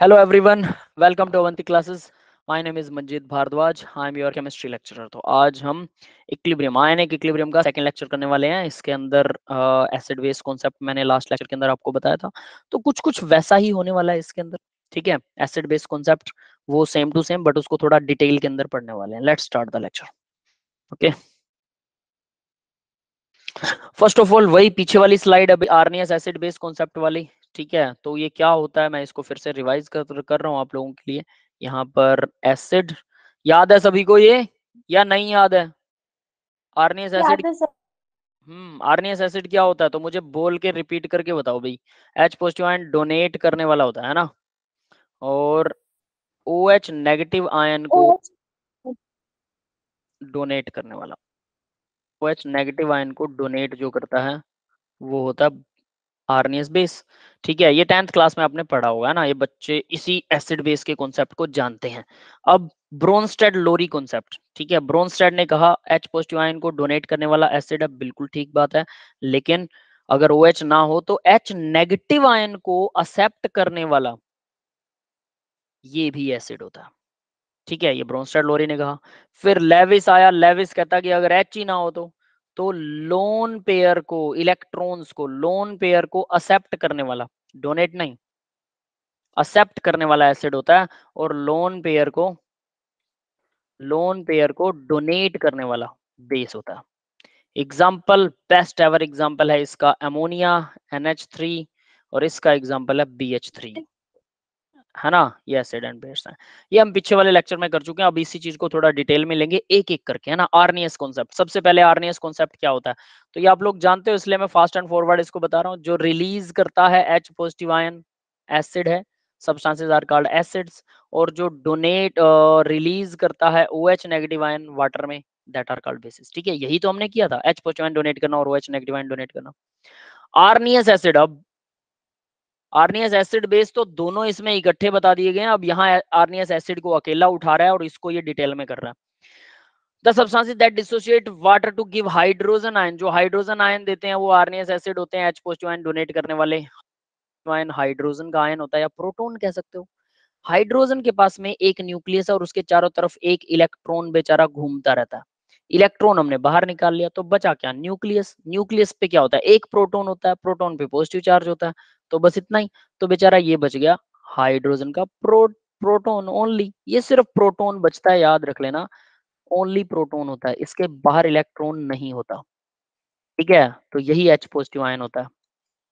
Hello everyone, welcome to Avanti classes. My name is Manjeet Bhardwaj. I am your chemistry lecturer. तो आज हम equilibrium ionic equilibrium का second lecture करने वाले हैं इसके अंदर एसिड बेस कॉन्सेप्ट मैंने लास्ट लेक्चर के अंदर आपको बताया था तो कुछ कुछ वैसा ही होने वाला है इसके अंदर ठीक है एसिड बेस कॉन्सेप्ट वो सेम टू सेम बट उसको थोड़ा डिटेल के अंदर पढ़ने वाले हैं let start the lecture okay first of all वही पीछे वाली स्लाइड अभी आरनियस एसिड बेस कॉन्सेप्ट वाली ठीक है तो ये क्या होता है मैं इसको फिर से रिवाइज कर, कर रहा हूँ आप लोगों के लिए यहाँ पर एसिड याद है सभी को ये या नहीं याद है Arrhenius acid hmm Arrhenius acid क्या होता है तो मुझे बोल के रिपीट करके बताओ भाई एच पॉजिटिव आयन डोनेट करने वाला होता है ना और ओ एच नेगेटिव आयन को डोनेट करने वाला ओ एच नेगेटिव आयन को डोनेट जो करता है वो होता है आरनियस बेस ठीक है ये टेंथ क्लास में आपने पढ़ा होगा ना ये बच्चे इसी एसिड बेस के कॉन्सेप्ट को जानते हैं अब ब्रोनस्टेड लोरी कॉन्सेप्ट ठीक है ब्रोनस्टेड ने कहा एच पॉजिटिव आयन को डोनेट करने वाला एसिड है बिल्कुल ठीक बात है लेकिन अगर ओ OH ना हो तो एच नेगेटिव आयन को एक्सेप्ट करने वाला ये भी एसिड होता है ठीक है ये ब्रोनस्टेड लोरी ने कहा फिर लेविस आया लेविस कहता कि अगर एच ही ना हो तो तो लोन पेयर को इलेक्ट्रॉन्स को लोन पेयर को एक्सेप्ट करने वाला डोनेट नहीं एक्सेप्ट करने वाला एसिड होता है और लोन पेयर को लोन पेयर को डोनेट करने वाला बेस होता है एग्जाम्पल बेस्ट एवर एग्जाम्पल है इसका एमोनिया एन और इसका एग्जाम्पल है बी है ना यस हेड एंड बेस है ये हम पीछे वाले लेक्चर में कर चुके हैं अब इसी चीज को थोड़ा डिटेल में लेंगे एक एक करके है ना आरनीएस कॉन्सेप्ट सबसे पहले आरनीएस कॉन्सेप्ट क्या होता है तो ये आप लोग जानते हो इसलिए मैं फास्ट एंड फॉरवर्ड इसको बता रहा हूँ जो रिलीज करता है एच पॉजिटिव आयन एसिड है सबस्टांसेस आर कॉल्ड एसिड्स और जो डोनेट रिलीज uh, करता है O H negative ion water में दैट आर कॉल्ड बेसिस ठीक है यही तो हमने किया था एच पॉजिटिव आयन डोनेट करना और O H negative ion donate करना आरनीएस एसिड अब आर्नियस एसिड बेस तो दोनों इसमें इकट्ठे बता दिए गए हैं अब यहाँ आर्नियस एसिड को अकेला उठा रहा है और इसको ये डिटेल में कर रहा है water to give hydrogen ion जो हाइड्रोजन आयन देते हैं वो एसिड होते हैं एच आयन डोनेट करने वाले आयन हाइड्रोजन का आयन होता है या प्रोटोन कह सकते हो हाइड्रोजन के पास में एक न्यूक्लियस और उसके चारों तरफ एक इलेक्ट्रॉन बेचारा घूमता रहता है इलेक्ट्रॉन हमने बाहर निकाल लिया तो बचा क्या न्यूक्लियस न्यूक्लियस पे क्या होता है एक प्रोटोन होता है प्रोटोन पे पॉजिटिव चार्ज होता है तो बस इतना ही तो बेचारा ये बच गया हाइड्रोजन का प्रो प्रोटोन ओनली ये सिर्फ प्रोटोन बचता है याद रख लेना ओनली प्रोटोन होता है इसके बाहर इलेक्ट्रॉन नहीं होता ठीक है तो यही एच पॉजिटिव आयन होता है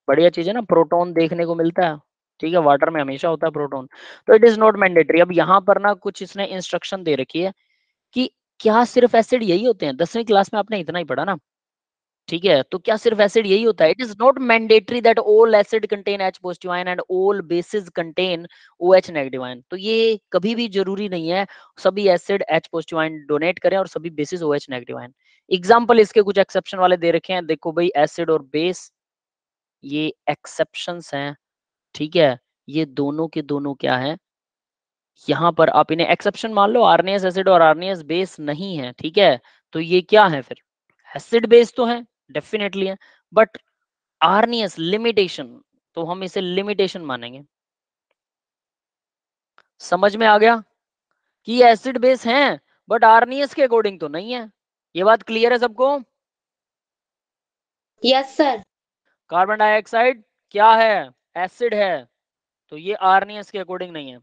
बढ़िया चीज है ना प्रोटोन देखने को मिलता है ठीक है वाटर में हमेशा होता है प्रोटोन तो इट इज नॉट मैंडेटरी अब यहाँ पर ना कुछ इसने इंस्ट्रक्शन दे रखी है कि क्या सिर्फ एसिड यही होते हैं दसवीं क्लास में आपने इतना ही पढ़ा ना ठीक है तो क्या सिर्फ एसिड यही होता है it is not mandatory that all acid contain H positive ion and all bases contain O H negative ion तो ये कभी भी जरूरी नहीं है सभी acid H positive ion donate करें और सभी bases O H negative ion example इसके कुछ एक्सेप्शन वाले दे रखे हैं देखो भाई एसिड और बेस ये एक्सेप्शन हैं ठीक है ये दोनों के दोनों क्या है यहां पर आप इन्हें एक्सेप्शन मान लो आरनेस एसिड और आरनेस बेस नहीं है ठीक है तो ये क्या है फिर एसिड बेस तो है डेफिनेटली है बट आर्नियस लिमिटेशन तो हम इसे लिमिटेशन मानेंगे समझ में आ गया कि एसिड बेस हैं बट आर्नियस के अकॉर्डिंग तो नहीं है ये बात क्लियर है सबको यस सर कार्बन डाइऑक्साइड क्या है एसिड है तो ये आरनियस के अकॉर्डिंग नहीं है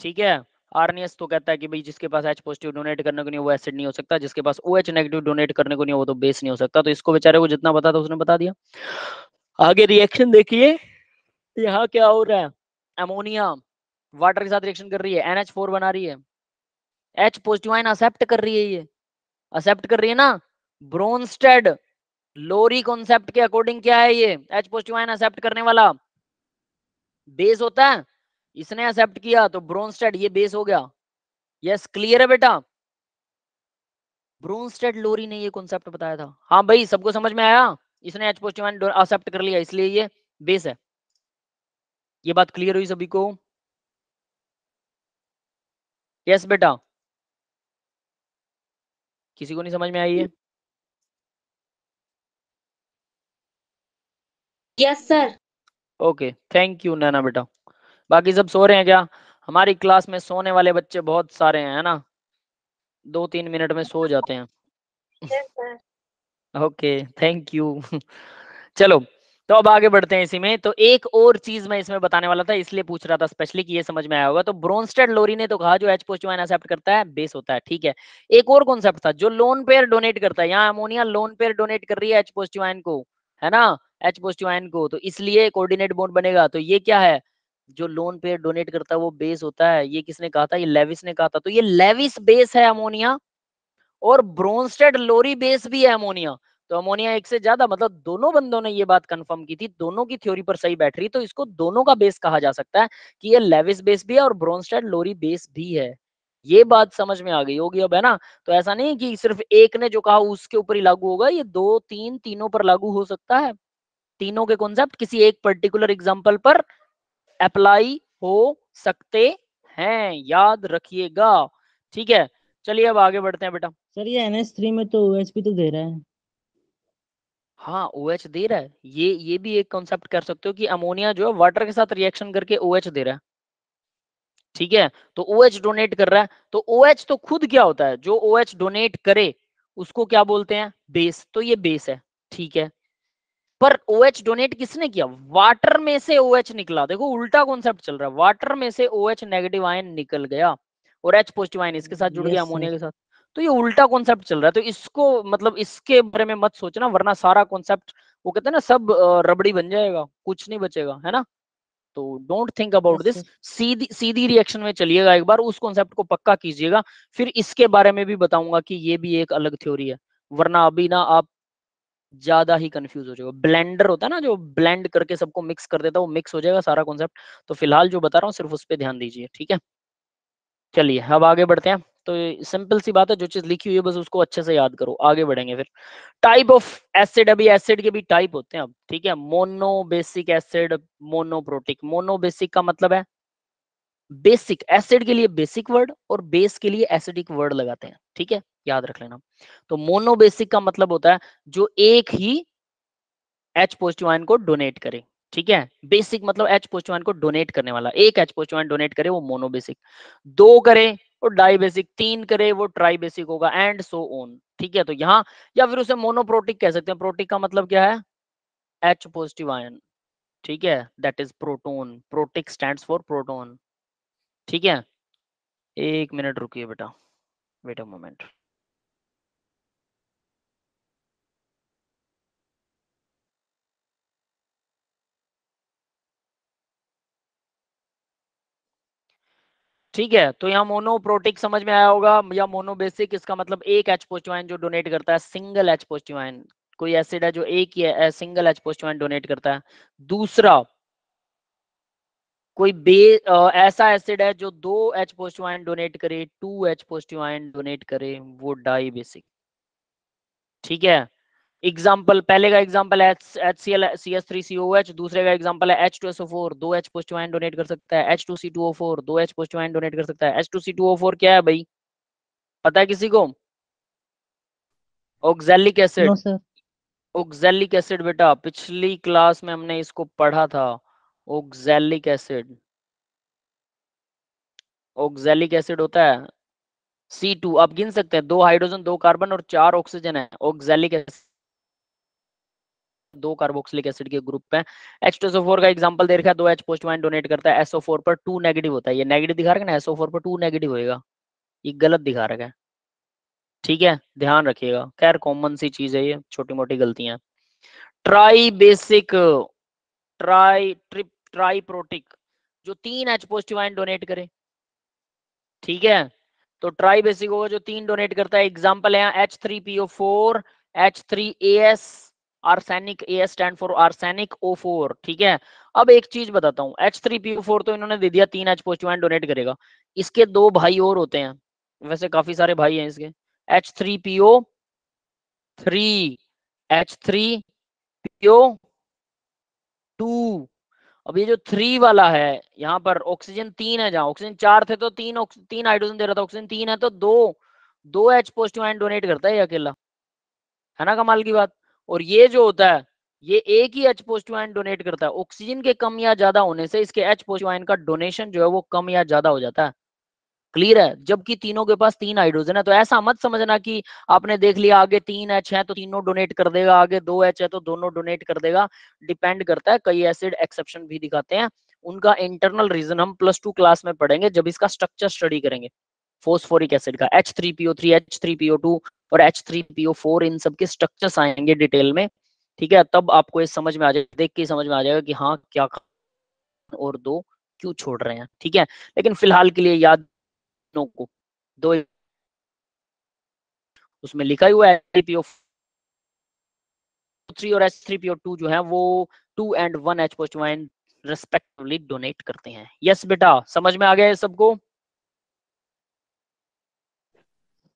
ठीक है आरनियस तो कहता है कि भाई जिसके पास एच पॉजिटिव डोनेट करने को नहीं वो एसिड नहीं हो सकता जिसके पास ओ एच नेगेटिव डोनेट करने को नहीं वो तो बेस नहीं हो सकता तो इसको बेचारे को जितना पता था उसने बता दिया आगे रिएक्शन देखिए यहाँ क्या हो रहा है अमोनिया वाटर के साथ रिएक्शन कर रही है NH4 बना रही है एच पॉजिटिव आइन एक्सेप्ट कर रही है ये एक्सेप्ट कर रही है ना ब्रोनस्टेड लोरी कॉन्सेप्ट के अकॉर्डिंग क्या है ये एच पॉजिटिव आइन एक्सेप्ट करने वाला बेस होता है इसने एक्सेप्ट किया तो ब्रोनस्टेड ये बेस हो गया यस क्लियर है बेटा ब्रोनस्टेड लोरी ने ये कॉन्सेप्ट बताया था हाँ भाई सबको समझ में आया इसने एच पॉजिटिव एक्सेप्ट कर लिया इसलिए ये बेस है ये बात क्लियर हुई सभी को यस बेटा किसी को नहीं समझ में आई है yes sir okay thank you Naina बेटा बाकी सब सो रहे हैं क्या हमारी क्लास में सोने वाले बच्चे बहुत सारे हैं है ना दो तीन मिनट में सो जाते हैं ओके थैंक यू चलो तो अब आगे बढ़ते हैं इसी में तो एक और चीज मैं इसमें बताने वाला था इसलिए पूछ रहा था स्पेशली कि ये समझ में आया होगा तो ब्रोनस्टेड लोरी ने तो कहा जो एच पॉजिटिव एक्सेप्ट करता है बेस होता है ठीक है एक और कॉन्सेप्ट था जो लोन पेयर डोनेट करता है यहाँ अमोनिया लोन पेयर डोनेट कर रही है एच पोस्ट को है ना एच पोस्ट को तो इसलिए कोर्डिनेट बॉन्ड बनेगा तो ये क्या है जो लोन पे डोनेट करता है वो बेस होता है ये किसने कहा था ये लेविस ने कहा था तो ये लेविस बेस है अमोनिया और ब्रोन्स्टेड लोरी बेस भी है अमोनिया तो अमोनिया एक से ज्यादा मतलब दोनों बंदों ने ये बात कंफर्म की थी दोनों की थ्योरी पर सही बैठ रही तो इसको दोनों का बेस कहा जा सकता है कि ये लेविस बेस भी है और ब्रोन्स्टेड लोरी बेस भी है ये बात समझ में आ गई होगी अब है ना तो ऐसा नहीं कि सिर्फ एक ने जो कहा उसके ऊपर ही लागू होगा ये दो तीन तीनों पर लागू हो सकता है तीनों के कॉन्सेप्ट किसी एक पर्टिकुलर एग्जाम्पल पर अप्लाई हो सकते हैं याद रखिएगा ठीक है चलिए अब आगे बढ़ते हैं बेटा सर ये थ्री में तो ओएच भी तो दे रहा है हाँ OH दे रहा है ये ये भी एक कॉन्सेप्ट कर सकते हो कि अमोनिया जो है वाटर के साथ रिएक्शन करके ओ OH दे रहा है ठीक है तो ओ OH डोनेट कर रहा है तो ओ OH तो खुद क्या होता है जो ओ OH डोनेट करे उसको क्या बोलते हैं बेस तो ये बेस है ठीक है पर ओ OH डोनेट किसने किया वाटर में से ओ OH निकला देखो उल्टा कॉन्सेप्ट चल रहा है वाटर में से ओ OH नेगेटिव आयन निकल गया और एच पॉजिटिव आयन इसके साथ जुड़ गया अमोनिया के साथ तो ये उल्टा कॉन्सेप्ट चल रहा है तो इसको मतलब इसके बारे में मत सोचना वरना सारा कॉन्सेप्ट वो कहते हैं ना सब रबड़ी बन जाएगा कुछ नहीं बचेगा है ना तो डोंट थिंक अबाउट दिस सीधी सीधी रिएक्शन में चलिएगा एक बार उस कॉन्सेप्ट को पक्का कीजिएगा फिर इसके बारे में भी बताऊंगा कि ये भी एक अलग थ्योरी है वरना अभी ना आप ज्यादा ही कंफ्यूज हो जाएगा ब्लेंडर होता है ना जो ब्लेंड करके सबको मिक्स कर देता है वो मिक्स हो जाएगा सारा कॉन्सेप्ट तो फिलहाल जो बता रहा हूँ सिर्फ उस पर ध्यान दीजिए ठीक है चलिए अब आगे बढ़ते हैं तो सिंपल सी बात है जो चीज लिखी हुई है बस उसको अच्छे से याद करो आगे बढ़ेंगे फिर टाइप ऑफ एसिड अभी एसिड के भी टाइप होते हैं अब ठीक है मोनोबेसिक एसिड मोनोप्रोटिक मोनोबेसिक का मतलब है बेसिक एसिड के लिए बेसिक वर्ड और बेस के लिए एसिडिक वर्ड लगाते हैं ठीक है याद रख लेना तो मोनोबेसिक का मतलब होता है जो एक ही एच पॉजिटिव आयन को डोनेट करे ठीक है बेसिक मतलब एच पॉजिटिव आयन को डोनेट करने वाला एक एच पॉजिटिव आयन डोनेट करे वो मोनोबेसिक दो करे और डाई बेसिक तीन करे वो ट्राई बेसिक होगा एंड सो ऑन ठीक है तो यहां या फिर उसे मोनोप्रोटिक कह सकते हैं प्रोटिक का मतलब क्या है एच पॉजिटिव आयन ठीक है that is proton protic stand for proton ठीक है एक मिनट रुकिए बेटा वेट अ मोमेंट ठीक है तो यहाँ मोनोप्रोटिक समझ में आया होगा या मोनोबेसिक इसका मतलब एक एच पॉजिटिव जो डोनेट करता है सिंगल एच पॉजिटिव कोई एसिड है जो एक ही है, सिंगल एच पॉजिटिव डोनेट करता है दूसरा कोई बे आ, ऐसा एसिड है जो दो एच पॉजिटिव आयन डोनेट करे two H positive ion donate करे वो डाई बेसिक ठीक है एग्जाम्पल पहले का example H C L C S three C O H दूसरे का एग्जाम्पल है H two S O four दो एच पॉजिटिव आयन डोनेट कर सकता है H two C two O four दो एच पॉजिटिव आयन डोनेट कर सकता है H two C two O four क्या है भाई पता है किसी को ऑक्सैलिक एसिड ऑक्सैलिक एसिड बेटा पिछली क्लास में हमने इसको पढ़ा था ओक्सैलिक एसिड ओक्सैलिक एसिड होता है सी टू आप गिन सकते हैं दो हाइड्रोजन दो कार्बन और चार ऑक्सीजन है ओक्सैलिक एसिड दो कार्बोक्सिलिक एसिड के ग्रुप में एच का एग्जांपल दे रखा है दो एच पोस्ट वाइन डोनेट करता है एसओ फोर पर टू नेगेटिव होता है ये नेगेटिव दिखा रहा है ना एसओ फोर पर टू नेगेटिव होएगा ये गलत दिखा रहा है ठीक है ध्यान रखिएगा खैर कॉमन सी चीज है ये छोटी मोटी गलतियां ट्राई बेसिक ट्राई ट्रिप ट्राई प्रोटिक जो तीन एच पॉजिटिव आयन डोनेट करे ठीक है तो ट्राई बेसिक होगा जो तीन डोनेट करता है एग्जाम्पल है H three PO four H three A S arsenic A S stand for arsenic O four ठीक है अब एक चीज बताता हूँ एच थ्री पीओ फोर तो इन्होंने दे दिया तीन एच पॉजिटिव आयन डोनेट करेगा इसके दो भाई और होते हैं वैसे काफी सारे भाई हैं इसके H three P O three H three P O two अब ये जो थ्री वाला है यहाँ पर ऑक्सीजन तीन है जहां ऑक्सीजन चार थे तो तीन तीन हाइड्रोजन दे रहा था ऑक्सीजन तीन है तो दो दो एच पॉजिटिव आयन डोनेट करता है ये अकेला है ना कमाल की बात और ये जो होता है ये एक ही एच पॉजिटिव आयन डोनेट करता है ऑक्सीजन के कम या ज्यादा होने से इसके एच पॉजिटिव आयन का डोनेशन जो है वो कम या ज्यादा हो जाता है क्लियर है जबकि तीनों के पास तीन हाइड्रोजन है तो ऐसा मत समझना कि आपने देख लिया आगे तीन एच है तो तीनों डोनेट कर देगा आगे दो एच है तो दोनों डोनेट कर देगा डिपेंड करता है कई एसिड एक्सेप्शन भी दिखाते हैं उनका इंटरनल रीजन हम प्लस टू क्लास में पढ़ेंगे जब इसका स्ट्रक्चर स्टडी करेंगे फोस्फोरिक एसिड का H three P O three H three P O two और एच थ्री पीओ फोर इन सबके स्ट्रक्चर आएंगे डिटेल में ठीक है तब आपको ये समझ में आ जाएगा देख के समझ में आ जाएगा कि हाँ क्या और दो क्यों छोड़ रहे हैं ठीक है लेकिन फिलहाल के लिए याद इलेक्ट्रॉनों को दो उसमें लिखा हुआ है एलपीओ थ्री और एच थ्री पी टू जो है वो टू एंड वन एच पोस्टवाइन रेस्पेक्टिवली डोनेट करते हैं यस yes, बेटा समझ में आ गया है सबको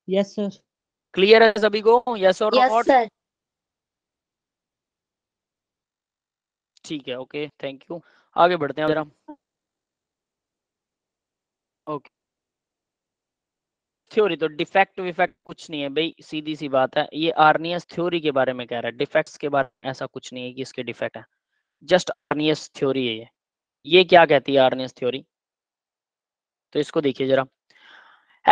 यस सर क्लियर है सभी को यस और नॉट ठीक है ओके थैंक यू आगे बढ़ते हैं जरा ओके थ्योरी तो डिफेक्ट विफेक्ट कुछ नहीं है भाई सीधी सी बात है ये आर्नियस थ्योरी के बारे में कह रहा है डिफेक्ट्स के बारे में ऐसा कुछ नहीं है कि इसके डिफेक्ट है जस्ट आर्नियस थ्योरी है ये ये क्या कहती है आर्नियस थ्योरी तो इसको देखिए जरा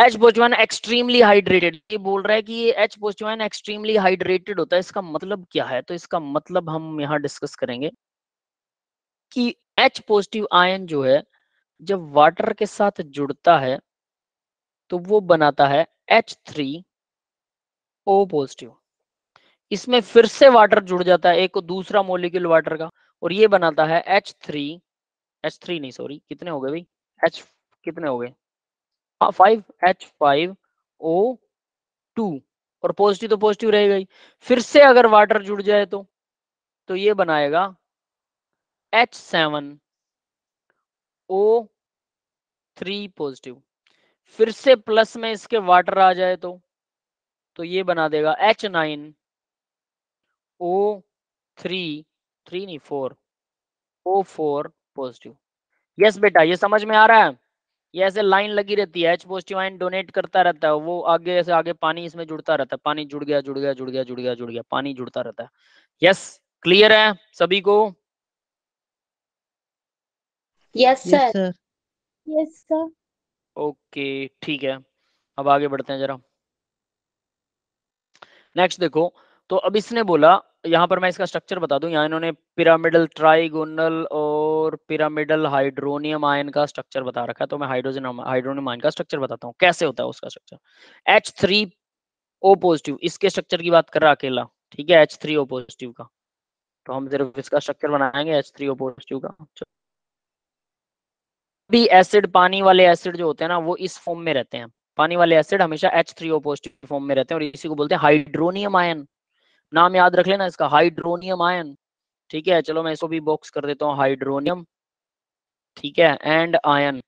एच बोचवान एक्सट्रीमली हाइड्रेटेड ये बोल रहा है कि ये एच बोचवान एक्सट्रीमली हाइड्रेटेड होता है इसका मतलब क्या है तो इसका मतलब हम यहाँ डिस्कस करेंगे कि एच पॉजिटिव आयन जो है जब वाटर के साथ जुड़ता है तो वो बनाता है एच थ्री ओ पॉजिटिव इसमें फिर से वाटर जुड़ जाता है एक दूसरा मोलिक्यूल वाटर का और ये बनाता है एच थ्री एच थ्री नहीं सॉरी कितने हो गए भाई एच कितने हो गए five H five O two और पॉजिटिव तो पॉजिटिव रहेगा ही फिर से अगर वाटर जुड़ जाए तो तो ये बनाएगा H seven O three positive फिर से प्लस में इसके वाटर आ जाए तो तो ये बना देगा H nine O three three नहीं four O four positive yes बेटा ये समझ में आ रहा है ये ऐसे लाइन लगी रहती है एच पॉजिटिव आइन डोनेट करता रहता है वो आगे से आगे पानी इसमें जुड़ता रहता है पानी जुड़ गया जुड़ गया जुड़ गया जुड़ गया जुड़ गया पानी जुड़ता रहता है यस क्लियर है सभी को yes sir yes sir okay ठीक है अब आगे बढ़ते हैं जरा नेक्स्ट देखो तो अब इसने बोला यहां पर मैं इसका स्ट्रक्चर बता दूं यहाँ इन्होंने पिरामिडल ट्राइगोनल और पिरामिडल हाइड्रोनियम आयन का स्ट्रक्चर बता रखा है तो मैं हाइड्रोजन हाइड्रोनियम आयन का स्ट्रक्चर बताता हूँ कैसे होता है उसका structure H three O positive इसके स्ट्रक्चर की बात कर रहा अकेला ठीक है एच थ्री ओ पॉजिटिव का तो हम सिर्फ इसका स्ट्रक्चर बनाएंगे एच थ्री ओ पॉजिटिव का भी एसिड पानी वाले एसिड जो होते हैं ना वो इस फॉर्म में रहते हैं पानी वाले एसिड हमेशा H three O positive form में रहते हैं और इसी को बोलते हैं हाइड्रोनियम आयन नाम याद रख लेना इसका हाइड्रोनियम आयन ठीक है चलो मैं इसको भी बॉक्स कर देता हूँ हाइड्रोनियम ठीक है एंड आयन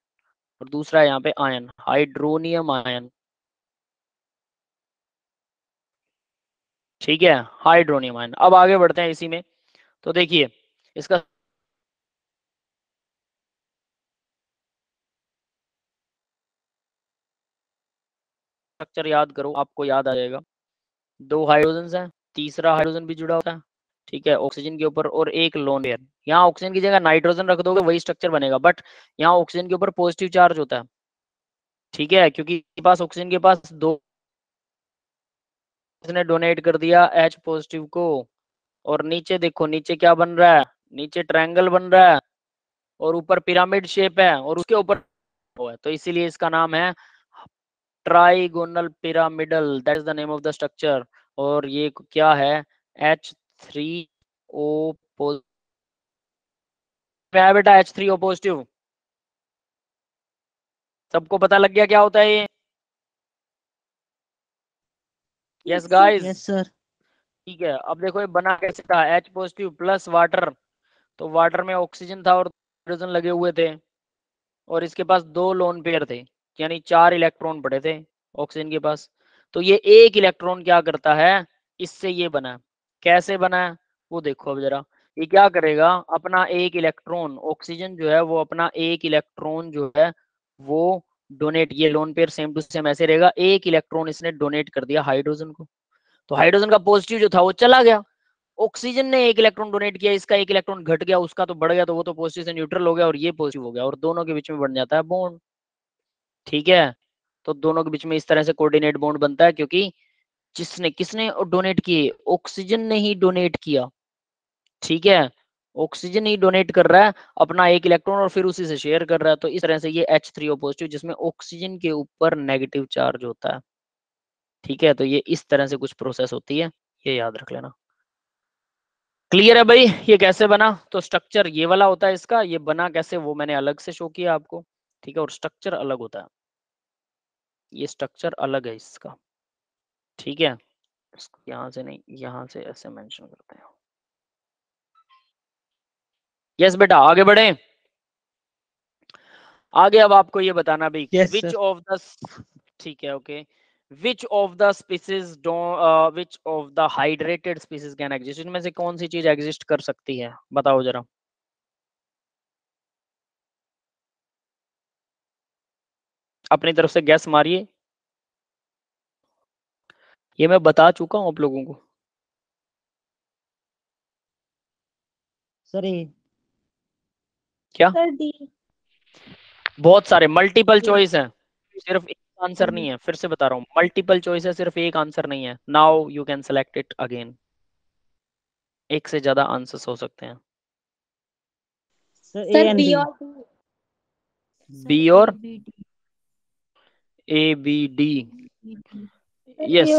और दूसरा यहाँ पे आयन हाइड्रोनियम आयन ठीक है हाइड्रोनियम आयन अब आगे बढ़ते हैं इसी में तो देखिए इसका स्ट्रक्चर याद करो आपको याद आ जाएगा दो हाइड्रोजन है तीसरा हाइड्रोजन भी जुड़ा होता है ठीक है ऑक्सीजन के ऊपर और एक लोन एयर यहाँ ऑक्सीजन की जगह नाइट्रोजन रख दोगे वही स्ट्रक्चर बनेगा बट यहाँ ऑक्सीजन के ऊपर पॉजिटिव चार्ज होता है ठीक है क्योंकि पास ऑक्सीजन के पास दो इसने डोनेट कर दिया एच पॉजिटिव को और नीचे देखो नीचे क्या बन रहा है नीचे ट्रायंगल बन रहा है और ऊपर पिरामिड शेप है और उसके ऊपर तो इसीलिए इसका नाम है trigonal pyramidal that is the name of the structure और ये क्या है एच थ्री ओ पोजिटिव बेटा एच थ्री ओ पॉजिटिव सबको पता लग गया क्या होता है ये यस गाइस यस सर ठीक है अब देखो ये बना कैसे था एच पॉजिटिव प्लस वाटर तो वाटर में ऑक्सीजन था और हाइड्रोजन लगे हुए थे और इसके पास दो लोन पेयर थे यानी चार इलेक्ट्रॉन पड़े थे ऑक्सीजन के पास तो ये एक इलेक्ट्रॉन क्या करता है इससे ये बना है कैसे बना है वो देखो अब जरा ये क्या करेगा अपना एक इलेक्ट्रॉन ऑक्सीजन जो है वो अपना एक इलेक्ट्रॉन जो है वो डोनेट ये lone pair same to same ऐसे रहेगा एक इलेक्ट्रॉन इसने डोनेट कर दिया हाइड्रोजन को तो हाइड्रोजन का पॉजिटिव जो था वो चला गया ऑक्सीजन ने एक इलेक्ट्रॉन डोनेट किया इसका एक इलेक्ट्रॉन घट गया उसका तो बढ़ गया तो वो तो पॉजिटिव से न्यूट्रल हो गया और ये पॉजिटिव हो गया और दोनों के बीच में बन जाता है बॉन्ड ठीक है तो दोनों के बीच में इस तरह से कोऑर्डिनेट बॉन्ड बनता है क्योंकि जिसने किसने डोनेट किए ऑक्सीजन ने ही डोनेट किया ठीक है ऑक्सीजन ही डोनेट कर रहा है अपना एक इलेक्ट्रॉन और फिर उसी से शेयर कर रहा है तो इस तरह से ये एच थ्री पॉजिटिव जिसमें ऑक्सीजन के ऊपर नेगेटिव चार्ज होता है ठीक है तो ये इस तरह से कुछ प्रोसेस होती है ये याद रख लेना क्लियर है भाई ये कैसे बना तो स्ट्रक्चर ये वाला होता है इसका ये बना कैसे वो मैंने अलग से शो किया आपको ठीक है और स्ट्रक्चर अलग होता है ये स्ट्रक्चर अलग है इसका ठीक है इसको यहाँ से नहीं यहां से ऐसे मेंशन करते हैं यस बेटा आगे बढ़े आगे अब आपको ये बताना भी विच ऑफ द ठीक है okay which of the species which of the hydrated species can exist इनमें से कौन सी चीज एग्जिस्ट कर सकती है बताओ जरा अपनी तरफ से गैस मारिए ये मैं बता चुका हूं आप लोगों को सर क्या बहुत सारे मल्टीपल चॉइस हैं सिर्फ एक आंसर नहीं हम्म। है फिर से बता रहा हूँ मल्टीपल चॉइस है सिर्फ एक आंसर नहीं है now you can select it again एक से ज्यादा आंसर्स हो सकते हैं सर बी और बी और A B D. Yes.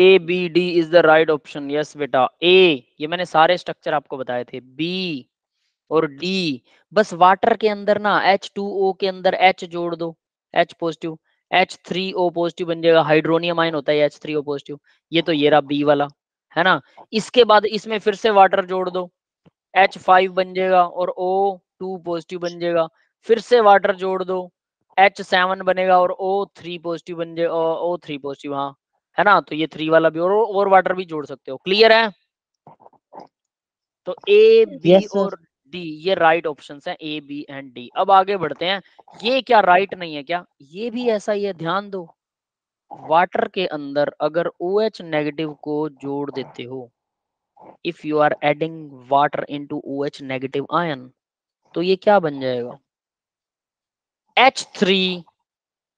A B D is the right option yes बेटा ए ये मैंने सारे स्ट्रक्चर आपको बताए थे बी और डी बस वाटर के अंदर ना एच टू ओ के अंदर एच जोड़ दो H positive H three O positive बन जाएगा हाइड्रोनियम आयन होता है एच थ्री ओ पॉजिटिव ये तो ये रहा बी वाला है ना इसके बाद इसमें फिर से वाटर जोड़ दो एच फाइव बन जाएगा और ओ टू पॉजिटिव बन जाएगा फिर से वाटर जोड़ दो एच सेवन बनेगा और ओ थ्री पॉजिटिव बन जाए ओ थ्री पॉजिटिव हाँ है ना तो ये थ्री वाला भी और और वाटर भी जोड़ सकते हो क्लियर है तो ए बी yes, और डी ये राइट ऑप्शन है ए बी एंड डी अब आगे बढ़ते हैं ये क्या राइट नहीं है क्या ये भी ऐसा ही है ध्यान दो वाटर के अंदर अगर ओ एच नेगेटिव को जोड़ देते हो if you are adding water into O H negative ion तो ये क्या बन जाएगा H three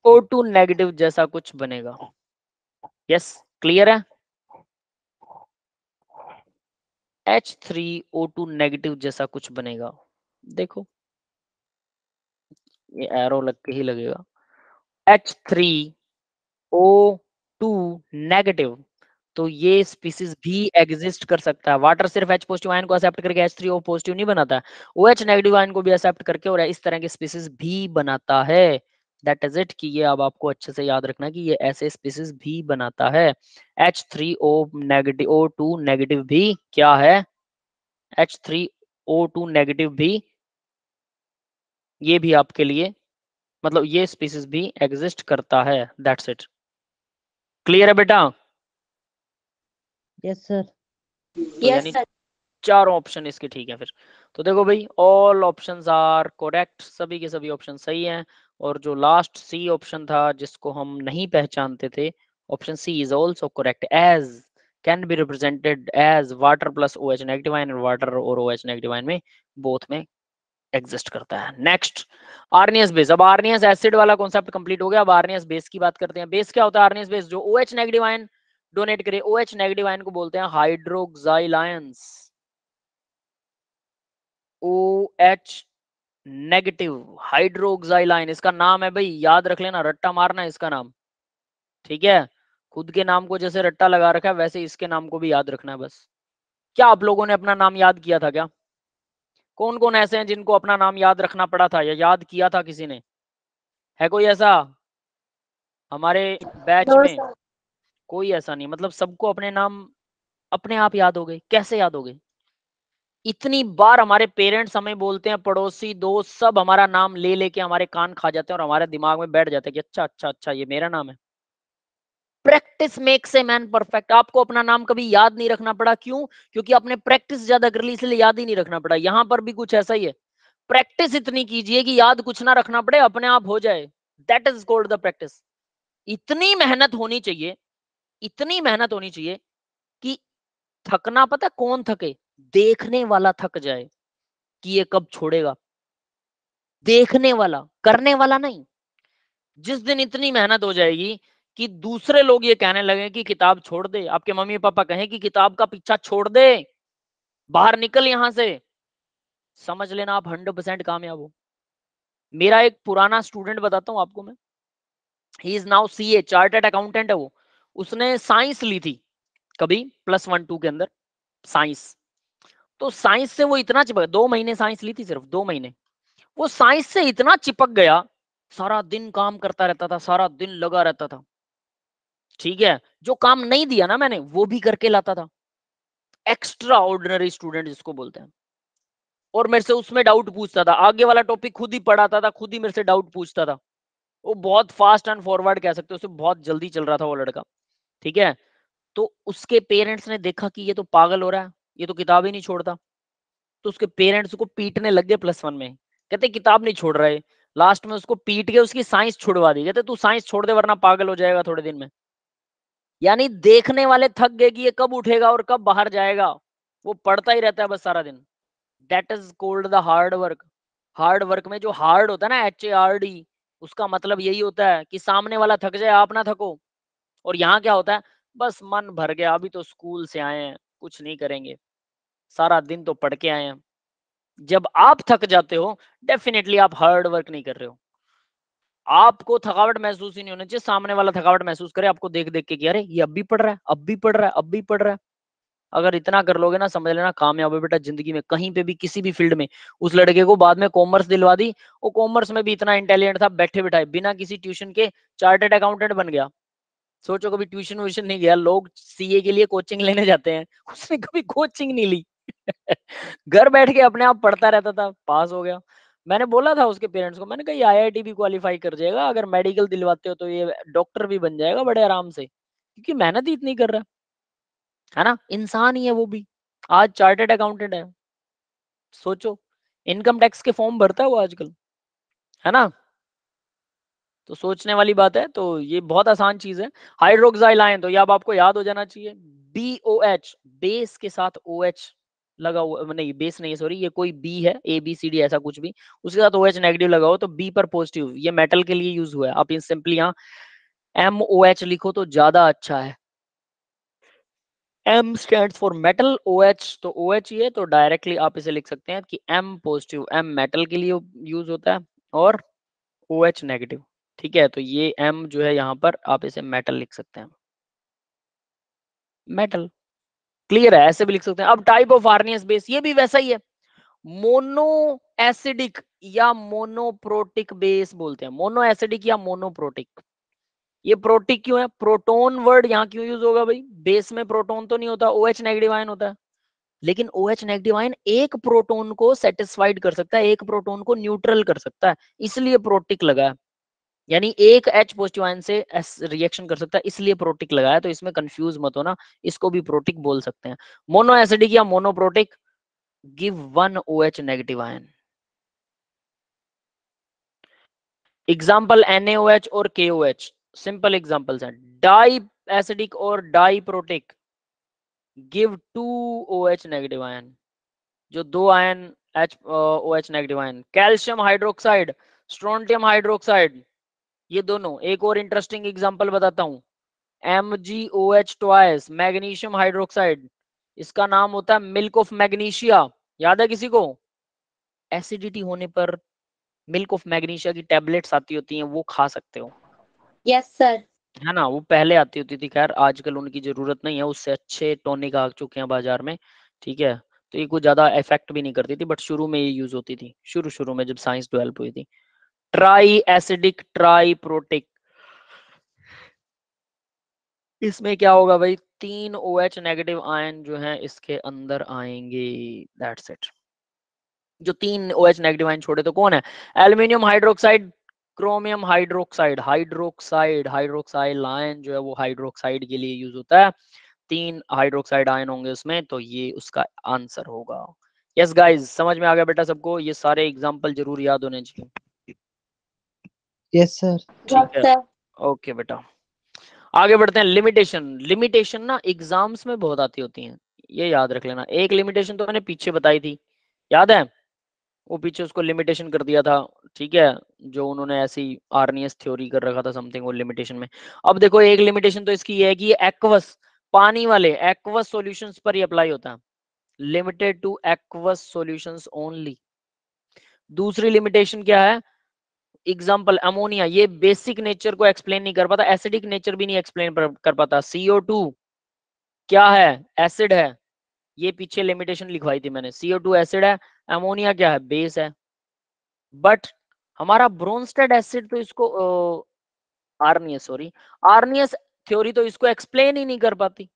O two negative जैसा कुछ बनेगा यस क्लियर है H three O two negative जैसा कुछ बनेगा देखो ये एरो लग के ही लगेगा H three O two negative तो ये स्पीसीज भी एग्जिस्ट कर सकता है वाटर सिर्फ एच पॉजिटिव आयन को एक्सेप्ट करके एच थ्री ओ पॉजिटिव नहीं बनाता ओ एच नेगेटिव आयन को भी एक्सेप्ट करके और इस तरह के स्पीसीज भी बनाता है दैट इज इट कि ये अब आपको अच्छे से याद रखना कि ये ऐसे स्पीसीज भी बनाता है H three O negative O two negative भी क्या है H three O two negative भी ये भी आपके लिए मतलब ये स्पीसीज भी एग्जिस्ट करता है दैट्स इट क्लियर है बेटा यस सर यस सर चारों ऑप्शन इसके ठीक है फिर तो देखो भाई ऑल ऑप्शन आर करेक्ट सभी के सभी ऑप्शन सही हैं और जो लास्ट सी ऑप्शन था जिसको हम नहीं पहचानते थे option C is also correct as can be represented as water plus O H negative ion water और ओ एच नेगेटिव आयन में बोथ में एग्जिस्ट करता है नेक्स्ट आर्नियस बेस अब आर्नियस एसिड वाला कॉन्सेप्ट कंप्लीट हो गया अब आर्नियस बेस की बात करते हैं बेस क्या होता है आर्नियस बेस जो O H negative ion donate करे ओ एच नेगेटिव आयन को बोलते हैं hydroxyl ions O H negative hydroxyl ion इसका नाम है भाई याद रख लेना रट्टा मारना इसका नाम ठीक है खुद के नाम को जैसे रट्टा लगा रखा है वैसे इसके नाम को भी याद रखना है बस क्या आप लोगों ने अपना नाम याद किया था क्या कौन कौन ऐसे हैं जिनको अपना नाम याद रखना पड़ा था या याद किया था किसी ने है कोई ऐसा हमारे बैच में कोई ऐसा नहीं मतलब सबको अपने नाम अपने आप याद हो गए कैसे याद हो गए इतनी बार हमारे पेरेंट्स हमें बोलते हैं पड़ोसी दोस्त सब हमारा नाम ले लेके हमारे कान खा जाते हैं और हमारे दिमाग में बैठ जाते हैं कि अच्छा अच्छा अच्छा ये मेरा नाम है practice makes a man perfect आपको अपना नाम कभी याद नहीं रखना पड़ा क्यों क्योंकि आपने प्रैक्टिस ज्यादा कर ली इसलिए याद ही नहीं रखना पड़ा यहाँ पर भी कुछ ऐसा ही है प्रैक्टिस इतनी कीजिए कि याद कुछ ना रखना पड़े अपने आप हो जाए that is called the practice इतनी मेहनत होनी चाहिए इतनी मेहनत होनी चाहिए कि थकना पता कौन थके देखने वाला थक जाए कि ये कब छोड़ेगा देखने वाला करने वाला नहीं जिस दिन इतनी मेहनत हो जाएगी कि दूसरे लोग ये कहने लगे कि किताब छोड़ दे आपके मम्मी पापा कहें कि किताब का पीछा छोड़ दे बाहर निकल यहां से समझ लेना आप हंड्रेड परसेंट कामयाब हो मेरा एक पुराना स्टूडेंट बताता हूं आपको मैं he is now C A chartered accountant है वो उसने साइंस ली थी कभी प्लस वन टू के अंदर साइंस तो साइंस से वो इतना चिपक दो महीने साइंस ली थी सिर्फ दो महीने वो साइंस से इतना चिपक गया सारा दिन काम करता रहता था सारा दिन लगा रहता था ठीक है जो काम नहीं दिया ना मैंने वो भी करके लाता था एक्स्ट्रा ऑर्डिनरी स्टूडेंट जिसको बोलते हैं और मेरे से उसमें डाउट पूछता था आगे वाला टॉपिक खुद ही पढ़ाता था खुद ही मेरे से डाउट पूछता था वो बहुत फास्ट एंड फॉरवर्ड कह सकते हो उसे बहुत जल्दी चल रहा था वो लड़का ठीक है तो उसके पेरेंट्स ने देखा कि ये तो पागल हो रहा है ये तो किताब ही नहीं छोड़ता तो उसके पेरेंट्स को पीटने लग गए प्लस वन में कहते किताब नहीं छोड़ रहे लास्ट में उसको पीट के उसकी साइंस छुड़वा दी कहते तू साइंस छोड़ दे वरना पागल हो जाएगा थोड़े दिन में यानी देखने वाले थक गए कि ये कब उठेगा और कब बाहर जाएगा वो पढ़ता ही रहता है बस सारा दिन that is called the hard work hard work में जो हार्ड होता है ना एच ए आर डी उसका मतलब यही होता है कि सामने वाला थक जाए आप ना थको और यहाँ क्या होता है बस मन भर गया अभी तो स्कूल से आए हैं कुछ नहीं करेंगे सारा दिन तो पढ़ के आए हैं जब आप थक जाते हो डेफिनेटली आप हार्ड वर्क नहीं कर रहे हो आपको थकावट महसूस ही नहीं होना चाहिए सामने वाला थकावट महसूस करे आपको देख देख के कि अरे ये अब भी पढ़ रहा है अब भी पढ़ रहा है अब भी पढ़ रहा है अगर इतना कर लोगे ना समझ लेना कामयाब है बेटा जिंदगी में कहीं पे भी किसी भी फील्ड में उस लड़के को बाद में कॉमर्स दिलवा दी वो कॉमर्स में भी इतना इंटेलिजेंट था बैठे बिठाए बिना किसी ट्यूशन के चार्टेड अकाउंटेंट बन गया सोचो कभी ट्यूशन व्यूशन नहीं गया लोग सीए के लिए कोचिंग लेने जाते हैं उसने कभी कोचिंग नहीं ली घर बैठ के अपने आप पढ़ता रहता था पास हो गया मैंने बोला था उसके पेरेंट्स को मैंने कहा आई आईआईटी भी क्वालिफाई कर जाएगा अगर मेडिकल दिलवाते हो तो ये डॉक्टर भी बन जाएगा बड़े आराम से क्योंकि मेहनत ही इतनी कर रहा है ना इंसान ही है वो भी आज चार्टेड अकाउंटेंट है सोचो इनकम टैक्स के फॉर्म भरता है वो आजकल है ना तो सोचने वाली बात है तो ये बहुत आसान चीज है हाइड्रोक्साइल आयन तो ये अब आपको याद हो जाना चाहिए बी ओ एच बेस के साथ ओ एच लगा हुआ नहीं बेस नहीं सॉरी ये कोई बी है ए बी सी डी ऐसा कुछ भी उसके साथ ओ एच नेगेटिव लगा हो तो बी पर पॉजिटिव ये मेटल के लिए यूज हुआ है आप सिंपली यहाँ एम ओ एच लिखो तो ज्यादा अच्छा है M stand for metal O H तो ओ एच ही है तो डायरेक्टली आप इसे लिख सकते हैं कि एम पॉजिटिव एम मेटल के लिए यूज होता है और ओ एच नेगेटिव ठीक है तो ये एम जो है यहाँ पर आप इसे मेटल लिख सकते हैं मेटल क्लियर है ऐसे भी लिख सकते हैं अब टाइप ऑफ आर्नियस बेस ये भी वैसा ही है मोनो एसिडिक या मोनोप्रोटिक बेस बोलते हैं मोनो एसिडिक या मोनोप्रोटिक ये प्रोटिक क्यों है प्रोटोन वर्ड यहाँ क्यों यूज होगा भाई बेस में प्रोटोन तो नहीं होता ओ एच नेगेटिव आयन होता है लेकिन ओ एच नेगेटिव आयन एक प्रोटोन को सेटिस्फाइड कर सकता है एक प्रोटोन को न्यूट्रल कर सकता है इसलिए प्रोटिक लगा है यानी एक एच पॉजिटिव आयन से रिएक्शन कर सकता है इसलिए प्रोटिक लगाया तो इसमें कंफ्यूज मत होना इसको भी प्रोटिक बोल सकते हैं मोनो एसिडिक या monoprotic give one O H negative ion example H और एच सिंपल एग्जाम्पल्स हैं डाई एसिडिक और di protic give two O H negative ion जो दो ion H O H negative ion calcium hydroxide strontium hydroxide ये दोनों एक और interesting example बताता हूँ M G O H twice magnesium hydroxide इसका नाम होता है मिल्क ऑफ मैग्नीशिया याद है किसी को एसिडिटी होने पर मिल्क ऑफ मैग्नीशिया की टेबलेट्स आती होती हैं वो खा सकते हो यस yes, सर है ना वो पहले आती होती थी खैर आजकल उनकी जरूरत नहीं है उससे अच्छे टॉनिक आ चुके हैं बाजार में ठीक है तो ये कुछ ज्यादा इफेक्ट भी नहीं करती थी बट शुरू में ये यूज होती थी शुरू शुरू में जब साइंस डेवेलप हुई थी ट्राई एसिडिक ट्राई प्रोटिक इसमें क्या होगा भाई तीन ओ एच नेगेटिव आयन जो है इसके अंदर आएंगे दैट्स इट जो तीन ओ एच नेगेटिव आयन छोड़े तो कौन है aluminium hydroxide chromium hydroxide hydroxide hydroxide ion जो है वो हाइड्रोक्साइड के लिए यूज होता है तीन हाइड्रोक्साइड आयन होंगे उसमें तो ये उसका आंसर होगा यस yes गाइस समझ में आ गया बेटा सबको ये सारे एग्जांपल जरूर याद होने चाहिए यस सर ओके बेटा आगे बढ़ते हैं लिमिटेशन लिमिटेशन ना एग्जाम्स में बहुत आती होती हैं ये याद रख लेना एक लिमिटेशन तो मैंने पीछे बताई थी याद है वो पीछे उसको लिमिटेशन कर दिया था ठीक है जो उन्होंने ऐसी आर्नियस थ्योरी कर रखा था समथिंग वो लिमिटेशन में अब देखो एक लिमिटेशन तो इसकी ये है कि एक्वस पानी वाले एक्वस सोल्यूशन पर ही अप्लाई होता है limited to aqueous solution only दूसरी लिमिटेशन क्या है एग्जाम्पल अमोनिया ये बेसिक नेचर को एक्सप्लेन नहीं कर पाता एसिडिक नेचर भी नहीं एक्सप्लेन कर पाता सीओ क्या है एसिड है ये पीछे लिमिटेशन लिखवाई थी मैंने सीओ टू एसिड है अमोनिया क्या है बेस है बट हमारा ब्रोन्स्टेड एसिड तो इसको आर्नियस सॉरी आर्नियस थ्योरी तो इसको एक्सप्लेन ही नहीं कर पाती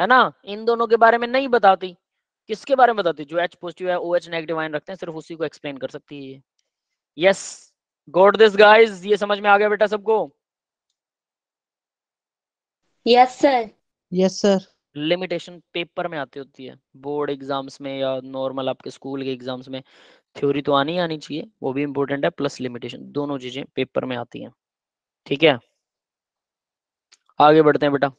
है ना इन दोनों के बारे में नहीं बताती किसके बारे में बताती जो एच पॉजिटिव है ओ एच नेगेटिव आयन रखते हैं सिर्फ उसी को एक्सप्लेन कर सकती है ये यस गोट दिस गाइज ये समझ में आ गया बेटा सबको yes sir yes sir limitation paper में आती होती है बोर्ड एग्जाम्स में या नॉर्मल आपके स्कूल के एग्जाम्स में थ्योरी तो आनी आनी चाहिए वो भी इम्पोर्टेंट है प्लस लिमिटेशन दोनों चीजें पेपर में आती हैं ठीक है आगे बढ़ते हैं बेटा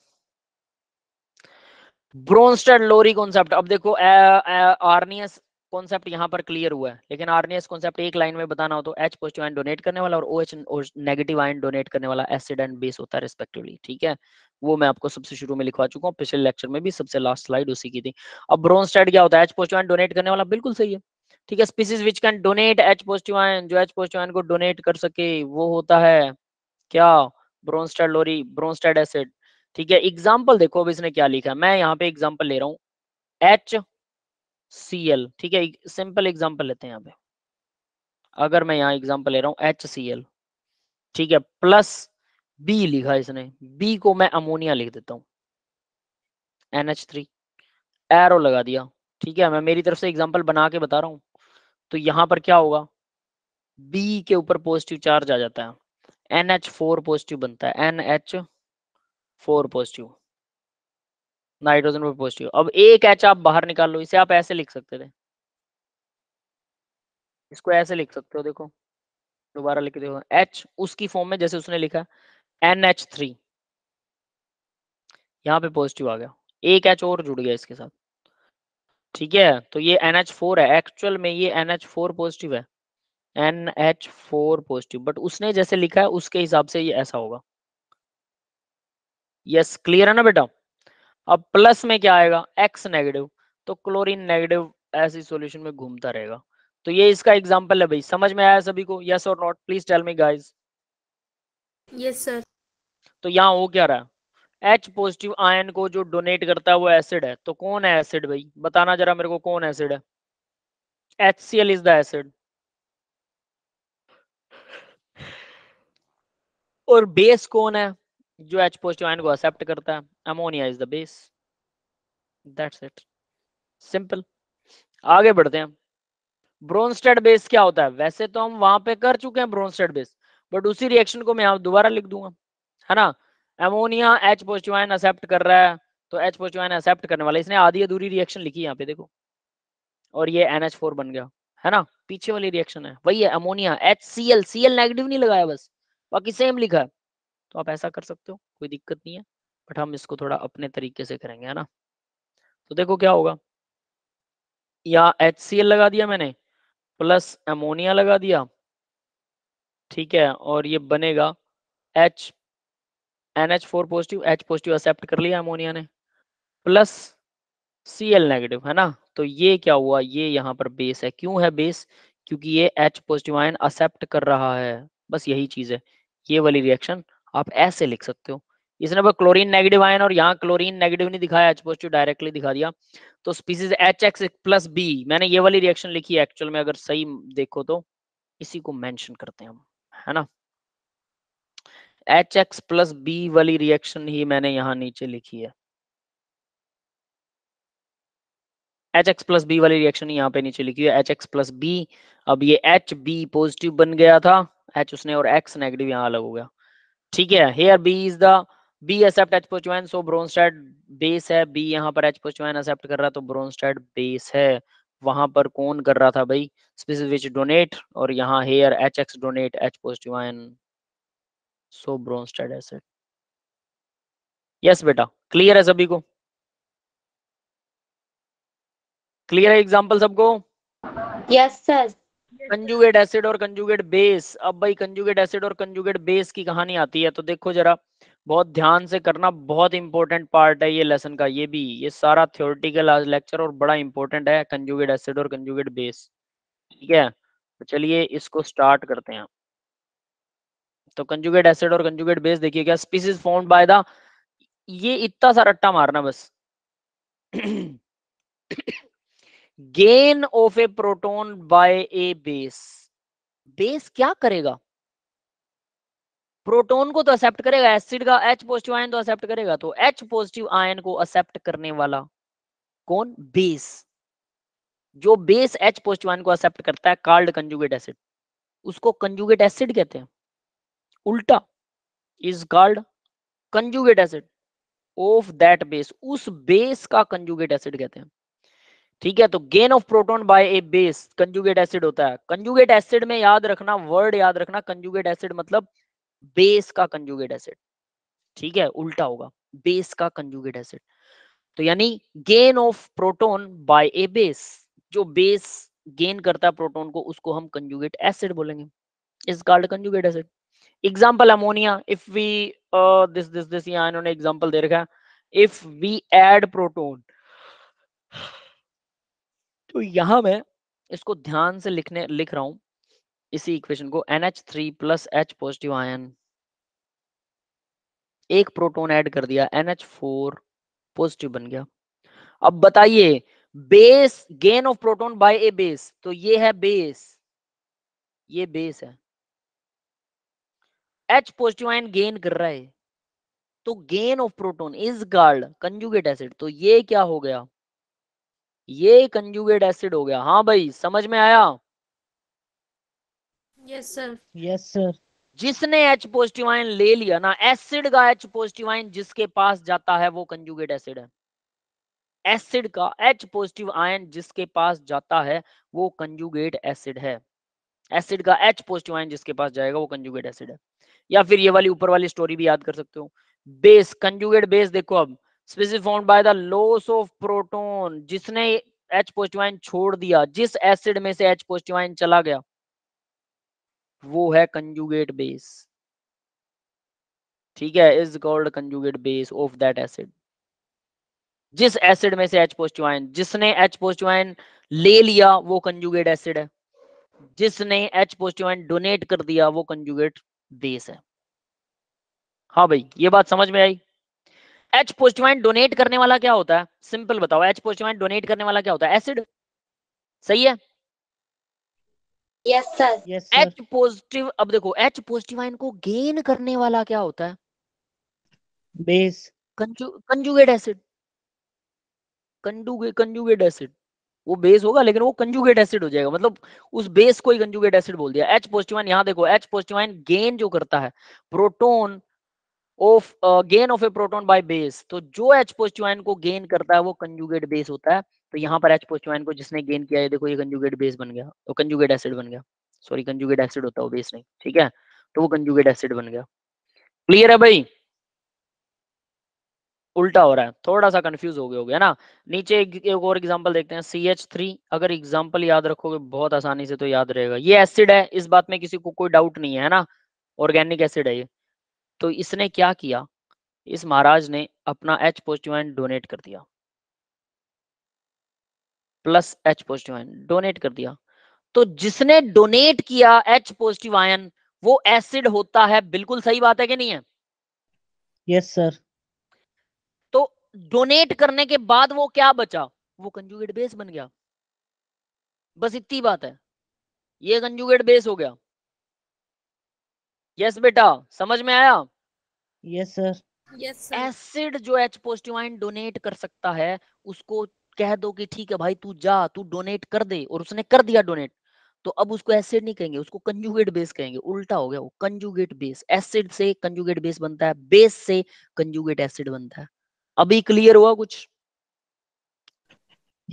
ब्रोन्स्टेड लोरी कॉन्सेप्ट अब देखो आर्नियस कॉन्सेप्ट यहाँ पर क्लियर हुआ है लेकिन आरएनएस कॉन्सेप्ट एक लाइन में बताना हो तो एच पॉजिटिव आइन डोनेट करने वाला और O H negative ion donate करने वाला एसिड एंड बेस होता है रिस्पेक्टिवली ठीक है वो मैं आपको सबसे शुरू में लिखवा चुका हूँ पिछले लेक्चर में भी सबसे लास्ट स्लाइड उसी की थी अब ब्रोनस्टाइड क्या होता है एच पॉजिटिव आइन डोनेट करने वाला बिल्कुल सही है ठीक है species which can donate H positive ion जो एच पॉजिटिव आइन को डोनेट कर सके वो होता है क्या ब्रोनस्टाइड लोरी ब्रोनस्टाइड एसिड ठीक है एग्जाम्पल देखो अब इसने क्या लिखा मैं यहाँ पे एग्जाम्पल ले रहा हूँ एच सी एल ठीक है सिंपल एग्जाम्पल लेते हैं यहाँ पे अगर मैं यहाँ एग्जाम्पल ले रहा हूँ एच सी एल ठीक है प्लस बी लिखा इसने बी को मैं अमोनिया लिख देता हूँ एन एच थ्री एरो लगा दिया ठीक है मैं मेरी तरफ से एग्जाम्पल बना के बता रहा हूँ तो यहाँ पर क्या होगा बी के ऊपर पॉजिटिव चार्ज आ जाता है एन एच फोर पॉजिटिव बनता है N H four positive nitrogen पर पॉजिटिव अब एक एच आप बाहर निकाल लो इसे आप ऐसे लिख सकते थे इसको ऐसे लिख सकते हो देखो दोबारा लिख देखो एच उसकी फॉर्म में जैसे उसने लिखा एन एच थ्री यहाँ पे पॉजिटिव आ गया एक एच और जुड़ गया इसके साथ ठीक है तो ये एन एच फोर है एक्चुअल में ये एन एच फोर पॉजिटिव है N H four positive but उसने जैसे लिखा है उसके हिसाब से ये ऐसा होगा यस yes, क्लियर है ना बेटा अब प्लस में क्या आएगा एक्स नेगेटिव तो क्लोरीन नेगेटिव ऐसी सॉल्यूशन में घूमता रहेगा तो ये इसका एग्जांपल है भाई समझ में आया सभी को यस और not please tell me guys yes sir तो यहाँ हो क्या रहा है एच पॉजिटिव आयन को जो डोनेट करता है वो एसिड है तो कौन है एसिड भाई बताना जरा मेरे को कौन एसिड है H C L is the acid और बेस कौन है जो एच पॉजिटिव आयन को एक्सेप्ट करता है ammonia is the base that's it simple आगे बढ़ते हैं ब्रोनस्टेड बेस क्या होता है वैसे तो हम वहां पे कर चुके हैं ब्रोनस्टेड बेस बट उसी रिएक्शन को मैं आप दोबारा लिख दूंगा है ना ammonia H positive ion accept कर रहा है तो एच पॉजिटिव आयन एक्सेप्ट करने वाला इसने आधी अधूरी रिएक्शन लिखी यहाँ पे देखो और ये एन बन गया है ना पीछे वाली रिएक्शन है वही है अमोनिया एच सी नेगेटिव नहीं लगाया बस बाकी सेम लिखा है तो आप ऐसा कर सकते हो कोई दिक्कत नहीं है बट हम इसको थोड़ा अपने तरीके से करेंगे है ना तो देखो क्या होगा यहाँ एच लगा दिया मैंने प्लस एमोनिया लगा दिया ठीक है और ये बनेगा H N H four positive H positive accept कर लिया एमोनिया ने प्लस सी एल नेगेटिव है ना तो ये क्या हुआ ये यहाँ पर बेस है क्यों है बेस क्योंकि ये एच पॉजिटिव आयन एक्सेप्ट कर रहा है बस यही चीज है ये वाली रिएक्शन आप ऐसे लिख सकते हो इसने पर क्लोरीन नेगेटिव आयन और यहाँ क्लोरीन नेगेटिव नहीं दिखाया एच पॉजिटिव डायरेक्टली दिखा दिया तो species H X plus B मैंने ये वाली रिएक्शन लिखी है एक्चुअल में अगर सही देखो तो इसी को मेंशन करते हैं हम है ना एच एक्स प्लस बी वाली रिएक्शन ही मैंने यहाँ नीचे लिखी है एच एक्स प्लस बी वाली रिएक्शन यहाँ पे नीचे लिखी है एच एक्स प्लस बी अब ये एच बी पॉजिटिव बन गया था एच उसने और एक्स नेगेटिव यहाँ अलग हो गया ठीक है here B is the B accept H पोचवैन सो ब्रोनस्टेड बेस है बी यहाँ पर एच पोचवैन एक्सेप्ट कर रहा तो ब्रोनस्टेड बेस है वहां पर कौन कर रहा था भाई स्पीसीज विच डोनेट और यहाँ here H X donate H पोचवैन सो ब्रोनस्टेड एसेट यस बेटा क्लियर है सभी को क्लियर है एग्जाम्पल सबको yes yes, sir conjugate acid और कंजुगेट बेस अब भाई कंजुगेट एसिड और कंजुगेट बेस की कहानी आती है तो देखो जरा बहुत ध्यान से करना बहुत इंपॉर्टेंट पार्ट है ये लेसन का ये भी ये सारा थ्योरेटिकल आज लेक्चर और बड़ा इंपॉर्टेंट है कंजुगेट एसिड और कंजुगेट बेस ठीक है तो चलिए इसको स्टार्ट करते हैं तो कंजुगेट एसिड और कंजुगेट बेस देखिए क्या स्पीसीज फॉर्म बाय द ये इतना सा रट्टा मारना बस gain of a proton by a base base क्या करेगा प्रोटोन को तो एक्सेप्ट करेगा एसिड का एच पॉजिटिव आयन तो एक्सेप्ट करेगा तो एच पॉजिटिव आयन को एक्सेप्ट करने वाला कौन बेस जो बेस एच पॉजिटिव आयन को एक्सेप्ट करता है कार्ड कंजुगेट एसिड उसको कंजुगेट एसिड कहते हैं उल्टा is called conjugate acid of that base उस बेस का कंजुगेट एसिड कहते हैं ठीक है तो gain of proton by a base conjugate acid होता है कंजुगेट एसिड में याद रखना वर्ड याद रखना कंजुगेट एसिड मतलब बेस का कंजुगेट एसिड ठीक है उल्टा होगा बेस का कंजुगेट एसिड तो यानी gain of proton by a base जो बेस गेन करता है प्रोटोन को उसको हम कंजुगेट एसिड बोलेंगे is called conjugate acid example ammonia if we this this this यहाँ इन्होंने एग्जाम्पल दे रखा है इफ वी एड प्रोटोन तो यहां मैं इसको ध्यान से लिखने लिख रहा हूं इसी इक्वेशन को N H three plus H positive ion एक प्रोटोन ऐड कर दिया एन एच फोर पॉजिटिव बन गया अब बताइए base gain of proton by a base तो ये है बेस ये बेस है एच पॉजिटिव आयन गेन कर रहा है तो gain of proton is called conjugate acid तो ये क्या हो गया ये कंजुगेट एसिड हो गया हाँ भाई समझ में आया यस सर यस सर जिसने एच पॉजिटिव आयन ले लिया ना एसिड का एच पॉजिटिव आयन जिसके पास जाता है वो कंजुगेट एसिड है एसिड का एच पॉजिटिव आयन जिसके पास जाता है वो कंजुगेट एसिड है एसिड का एच पॉजिटिव आयन जिसके पास जाएगा वो कंजुगेट एसिड है या फिर ये वाली ऊपर वाली स्टोरी भी याद कर सकते हो बेस कंजुगेट बेस देखो अब बाय द लॉस ऑफ जिसने एच पॉजिटिव छोड़ दिया जिस एसिड में से एच पॉजिटिव चला गया वो है कंजुगेट बेस ठीक है is called conjugate base of that acid जिस एसिड में से एच जिसने एच पॉजिटिव ले लिया वो कंजुगेट एसिड है जिसने एच पॉजिटिव डोनेट कर दिया वो कंजुगेट बेस है हाँ भाई ये बात समझ में आई एच पॉजिटिव आयन डोनेट करने वाला क्या होता है सिंपल बताओ एच पॉजिटिव आयन डोनेट करने वाला क्या होता है एसिड सही है यस सर एच पॉजिटिव अब देखो एच पॉजिटिव आयन को गेन करने वाला क्या होता है base conjugate acid conjugate conjugate acid वो बेस होगा लेकिन वो कंजुगेट एसिड हो जाएगा मतलब उस बेस को ही कंजुगेट एसिड बोल दिया एच पॉजिटिव आयन यहां देखो एच पॉजिटिव आयन गेन जो करता है proton of gain of a proton by base तो जो एच पॉजिटिव आयन को गेन करता है वो कंजुगेट बेस होता है तो यहाँ पर एच पॉजिटिव आयन को जिसने गेन किया है देखो ये कंजुगेट बेस बन गया तो कंजुगेट एसिड बन गया सॉरी कंजुगेट एसिड होता है वो बेस नहीं ठीक है तो वो कंजुगेट एसिड बन गया क्लियर है भाई उल्टा हो रहा है थोड़ा सा कंफ्यूज हो गया हो गया ना नीचे एक, एक और एग्जांपल देखते हैं सी एच थ्री अगर एग्जांपल याद रखोगे बहुत आसानी से तो याद रहेगा ये एसिड है इस बात में किसी को कोई डाउट नहीं है ना ऑर्गेनिक एसिड है ये तो इसने क्या किया इस महाराज ने अपना एच पॉजिटिव आयन डोनेट कर दिया plus H positive ion donate कर दिया तो जिसने डोनेट किया एच पॉजिटिव आयन वो एसिड होता है बिल्कुल सही बात है कि नहीं है यस yes, सर तो डोनेट करने के बाद वो क्या बचा वो कंजुगेट बेस बन गया बस इतनी बात है ये कंजुगेट बेस हो गया यस बेटा समझ में आया यस सर यस एसिड जो एच पॉजिटिव आइन डोनेट कर सकता है उसको कह दो कि ठीक है भाई तू जा तू डोनेट कर दे और उसने कर दिया डोनेट तो अब उसको एसिड नहीं कहेंगे उसको कंजुगेट बेस कहेंगे उल्टा हो गया वो कंजुगेट बेस एसिड से कंजुगेट बेस बनता है बेस से कंजुगेट एसिड बनता है अभी क्लियर हुआ कुछ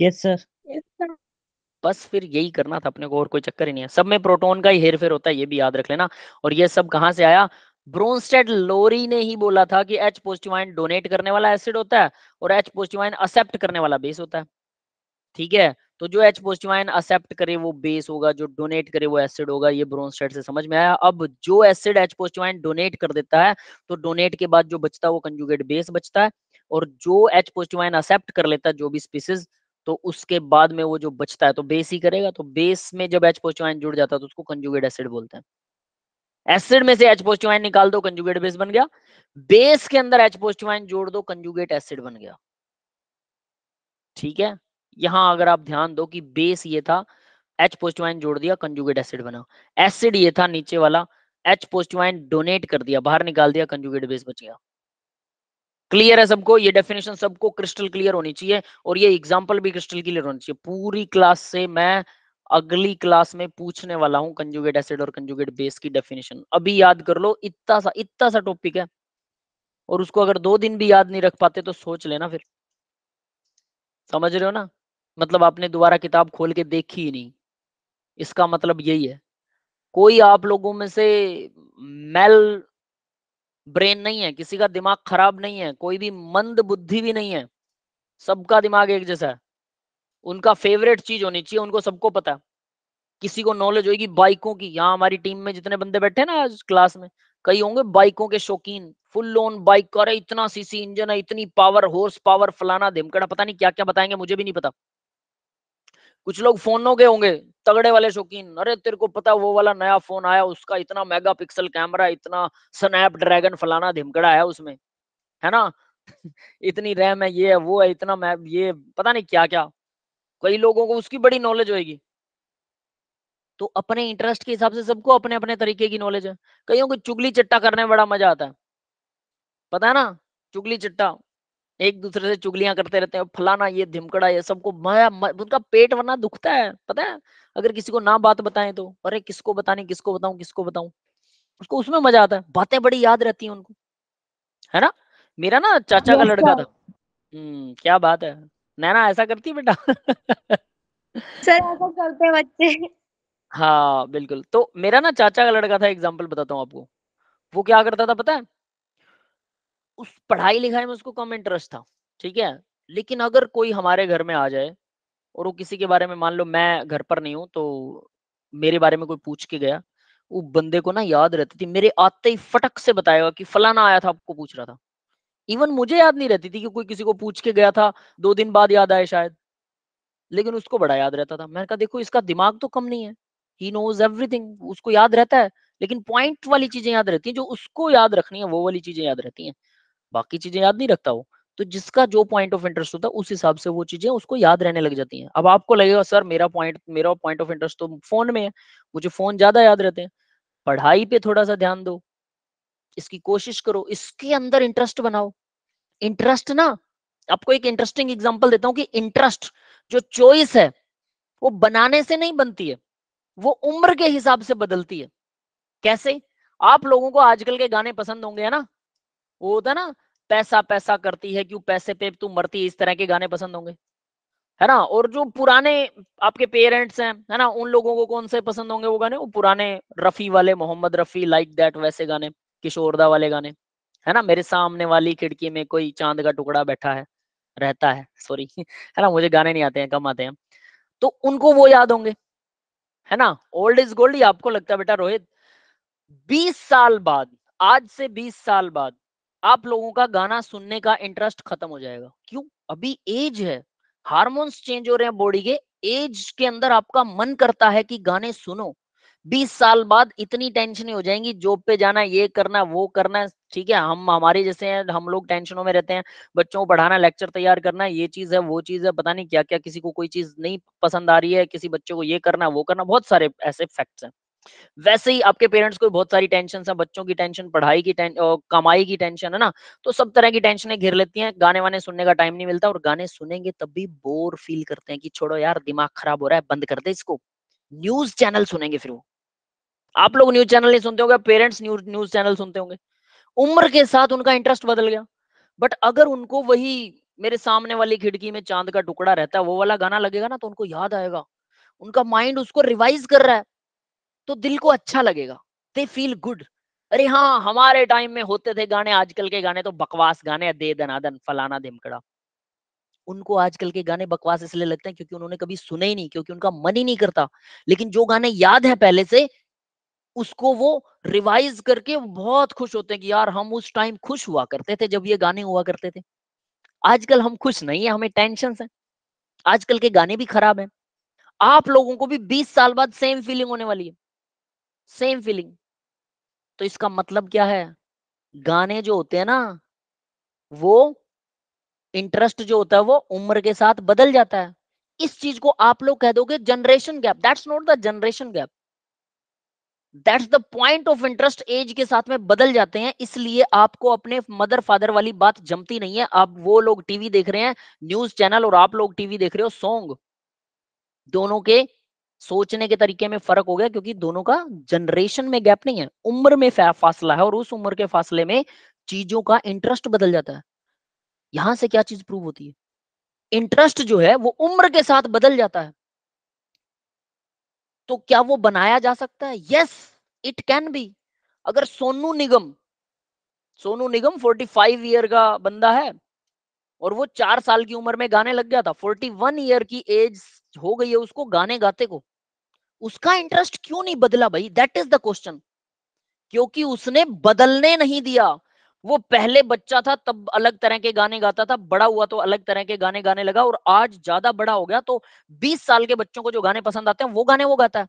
यस सर यस सर बस फिर यही करना था अपने को और कोई चक्कर ही नहीं है सब में प्रोटोन का ही हेर फेर होता है ये भी याद रख लेना और ये सब कहा से आया ब्रोनस्टेड लोरी ने ही बोला था कि एच पॉजिटिव आइन डोनेट करने वाला एसिड होता है और एच पॉजिटिव आइन एक्सेप्ट करने वाला बेस होता है ठीक है तो जो एच पॉजिटिव आइन एक्सेप्ट करे वो बेस होगा जो डोनेट करे वो एसिड होगा ये ब्रोनस्टेड से समझ में आया अब जो acid H positive ion donate कर देता है तो डोनेट के बाद जो बचता है वो कंजुगेट बेस बचता है और जो एच पॉजिटिव आइन एक्सेप्ट कर लेता है जो भी स्पीसीज तो उसके बाद में वो जो बचता है तो बेस ही करेगा तो बेस में जब एच पॉजिटिव आयन जुड़ जाता है तो उसको कंजुगेट एसिड बोलते हैं एसिड में से एच पॉजिटिव आयन निकाल दो कंजुगेट बेस बन गया बेस के अंदर एच पॉजिटिव आयन जोड़ दो कंजुगेट एसिड बन गया ठीक है यहां अगर आप ध्यान दो कि बेस ये था एच पॉजिटिव आयन जोड़ दिया कंजुगेट एसिड बना एसिड ये था नीचे वाला एच पॉजिटिव आयन डोनेट कर दिया बाहर निकाल दिया कंजुगेट बेस बच गया क्लियर है सबको ये डेफिनेशन सबको क्रिस्टल क्लियर होनी चाहिए और ये एग्जाम्पल भी क्रिस्टल क्लियर होनी चाहिए पूरी क्लास से मैं अगली क्लास में पूछने वाला हूँ कंजुगेट एसिड और कंजुगेट बेस की डेफिनेशन अभी याद कर लो इतना सा इतना सा टॉपिक है और उसको अगर दो दिन भी याद नहीं रख पाते तो सोच लेना फिर समझ रहे हो ना मतलब आपने दोबारा किताब खोल के देखी ही नहीं इसका मतलब यही है कोई आप लोगों में से मेल ब्रेन नहीं है किसी का दिमाग खराब नहीं है कोई भी मंद बुद्धि भी नहीं है सबका दिमाग एक जैसा है उनका फेवरेट चीज होनी चाहिए उनको सबको पता है किसी को नॉलेज होगी बाइकों की यहाँ हमारी टीम में जितने बंदे बैठे ना आज क्लास में कई होंगे बाइकों के शौकीन फुल ऑन बाइक का इतना सीसी इंजन है इतनी पावर हॉर्स पावर फलाना धिमकड़ा पता नहीं क्या क्या बताएंगे मुझे भी नहीं पता कुछ लोग फोनों के होंगे तगड़े वाले शौकीन अरे तेरे को पता वो वाला नया फोन आया उसका इतना मेगा पिक्सल कैमरा इतना स्नैप ड्रैगन फलाना धिमकड़ा है उसमें है ना इतनी रैम है ये है वो है इतना मैं ये पता नहीं क्या क्या कई लोगों को उसकी बड़ी नॉलेज होगी तो अपने इंटरेस्ट के हिसाब से सबको अपने अपने तरीके की नॉलेज है कईयों को चुगली चट्टा करने में बड़ा मजा आता है पता है ना चुगली चट्टा एक दूसरे से चुगलियां करते रहते हैं फलाना ये धिमकड़ा ये सबको माया उनका पेट वरना दुखता है पता है अगर किसी को ना बात बताएं तो अरे किसको बताने किसको बताऊं किसको बताऊं उसको उसमें मजा आता है बातें बड़ी याद रहती हैं उनको है ना मेरा ना चाचा का लड़का था हम्म क्या बात है नैना ऐसा करती बेटा सर ऐसा करते हैं बच्चे हाँ बिल्कुल तो मेरा ना चाचा का लड़का था एग्जाम्पल बताता हूँ आपको वो क्या करता था पता है उस पढ़ाई लिखाई में उसको कम इंटरेस्ट था ठीक है लेकिन अगर कोई हमारे घर में आ जाए और वो किसी के बारे में मान लो मैं घर पर नहीं हूँ तो मेरे बारे में कोई पूछ के गया वो बंदे को ना याद रहती थी मेरे आते ही फटक से बताएगा कि फलाना आया था आपको पूछ रहा था इवन मुझे याद नहीं रहती थी कि कोई किसी को पूछ के गया था दो दिन बाद याद आए शायद लेकिन उसको बड़ा याद रहता था मैंने कहा देखो इसका दिमाग तो कम नहीं है ही नोज एवरीथिंग उसको याद रहता है लेकिन पॉइंट वाली चीजें याद रहती हैं जो उसको याद रखनी है वो वाली चीजें याद रहती हैं बाकी चीजें याद नहीं रखता वो तो जिसका जो पॉइंट ऑफ इंटरेस्ट होता है उस हिसाब से वो चीजें उसको याद रहने लग जाती हैं अब आपको लगेगा सर मेरा पॉइंट मेरा पॉइंट ऑफ इंटरेस्ट तो फोन में है मुझे फोन ज्यादा याद रहते हैं पढ़ाई पे थोड़ा सा ध्यान दो इसकी कोशिश करो इसके अंदर इंटरेस्ट बनाओ इंटरेस्ट ना आपको एक इंटरेस्टिंग एग्जाम्पल देता हूँ कि इंटरेस्ट जो चॉइस है वो बनाने से नहीं बनती है वो उम्र के हिसाब से बदलती है कैसे आप लोगों को आजकल के गाने पसंद होंगे है ना वो होता ना पैसा पैसा करती है क्यों पैसे पे तू मरती इस तरह के गाने पसंद होंगे है ना और जो पुराने आपके पेरेंट्स हैं है ना उन लोगों को कौन से पसंद होंगे वो गाने वो पुराने रफी वाले मोहम्मद रफी लाइक दैट वैसे गाने किशोरदा वाले गाने है ना मेरे सामने वाली खिड़की में कोई चांद का टुकड़ा बैठा है रहता है सॉरी है ना मुझे गाने नहीं आते हैं कम आते हैं तो उनको वो याद होंगे है ना ओल्ड इज गोल्ड ही आपको लगता है बेटा रोहित 20 साल बाद आज से 20 साल बाद आप लोगों का गाना सुनने का इंटरेस्ट खत्म हो जाएगा क्यों अभी एज है हार्मोन्स चेंज हो रहे हैं बॉडी के एज के अंदर आपका मन करता है कि गाने सुनो 20 साल बाद इतनी टेंशन हो जाएंगी जॉब पे जाना ये करना वो करना ठीक है हम हमारे जैसे हैं हम लोग टेंशनों में रहते हैं बच्चों को पढ़ाना लेक्चर तैयार करना ये चीज है वो चीज है पता नहीं क्या क्या किसी को कोई चीज नहीं पसंद आ रही है किसी बच्चे को ये करना वो करना बहुत सारे ऐसे फैक्ट्स हैं वैसे ही आपके पेरेंट्स को बहुत सारी टेंशन है बच्चों की टेंशन पढ़ाई की टेंशन कमाई की टेंशन है ना तो सब तरह की टेंशनें घेर लेती हैं गाने वाने सुनने का टाइम नहीं मिलता और गाने सुनेंगे तब भी बोर फील करते हैं कि छोड़ो यार दिमाग खराब हो रहा है बंद कर दे इसको न्यूज चैनल सुनेंगे फिर वो आप लोग न्यूज चैनल नहीं सुनते होंगे पेरेंट्स न्यूज न्यूज चैनल सुनते होंगे उम्र के साथ उनका इंटरेस्ट बदल गया बट अगर उनको वही मेरे सामने वाली खिड़की में चांद का टुकड़ा रहता है वो वाला गाना लगेगा ना तो उनको याद आएगा उनका माइंड उसको रिवाइज कर रहा है तो दिल को अच्छा लगेगा दे फील गुड अरे हाँ हमारे टाइम में होते थे गाने आजकल के गाने तो बकवास गाने दे दनादन फलाना धिमकड़ा उनको आजकल के गाने बकवास इसलिए लगते हैं क्योंकि उन्होंने कभी सुने ही नहीं क्योंकि उनका मन ही नहीं करता लेकिन जो गाने याद है पहले से उसको वो रिवाइज करके बहुत खुश होते हैं कि यार हम उस टाइम खुश हुआ करते थे जब ये गाने हुआ करते थे आजकल हम खुश नहीं है हमें टेंशन है आजकल के गाने भी खराब है आप लोगों को भी बीस साल बाद सेम फीलिंग होने वाली है सेम फीलिंग तो इसका मतलब क्या है गाने जो होते हैं ना वो इंटरेस्ट जो होता है वो उम्र के साथ बदल जाता है इस चीज को आप लोग कह दोगे generation gap that's not the generation gap that's the point of interest age के साथ में बदल जाते हैं इसलिए आपको अपने मदर फादर वाली बात जमती नहीं है आप वो लोग टीवी देख रहे हैं न्यूज चैनल और आप लोग टीवी देख रहे हो सॉन्ग दोनों के सोचने के तरीके में फर्क हो गया क्योंकि दोनों का जनरेशन में गैप नहीं है उम्र में फासला है और उस उम्र के फासले में चीजों का इंटरेस्ट बदल जाता है यहां से क्या चीज प्रूव होती है इंटरेस्ट जो है वो उम्र के साथ बदल जाता है तो क्या वो बनाया जा सकता है यस इट कैन बी अगर सोनू निगम सोनू निगम 45 ईयर का बंदा है और वो चार साल की उम्र में गाने लग गया था 41 ईयर की एज हो गई है उसको गाने गाते को उसका इंटरेस्ट क्यों नहीं बदला भाई दैट इज द क्वेश्चन क्योंकि उसने बदलने नहीं दिया वो पहले बच्चा था तब अलग तरह के गाने गाता था बड़ा हुआ तो अलग तरह के गाने गाने लगा और आज ज्यादा बड़ा हो गया तो 20 साल के बच्चों को जो गाने पसंद आते हैं वो गाने वो गाता है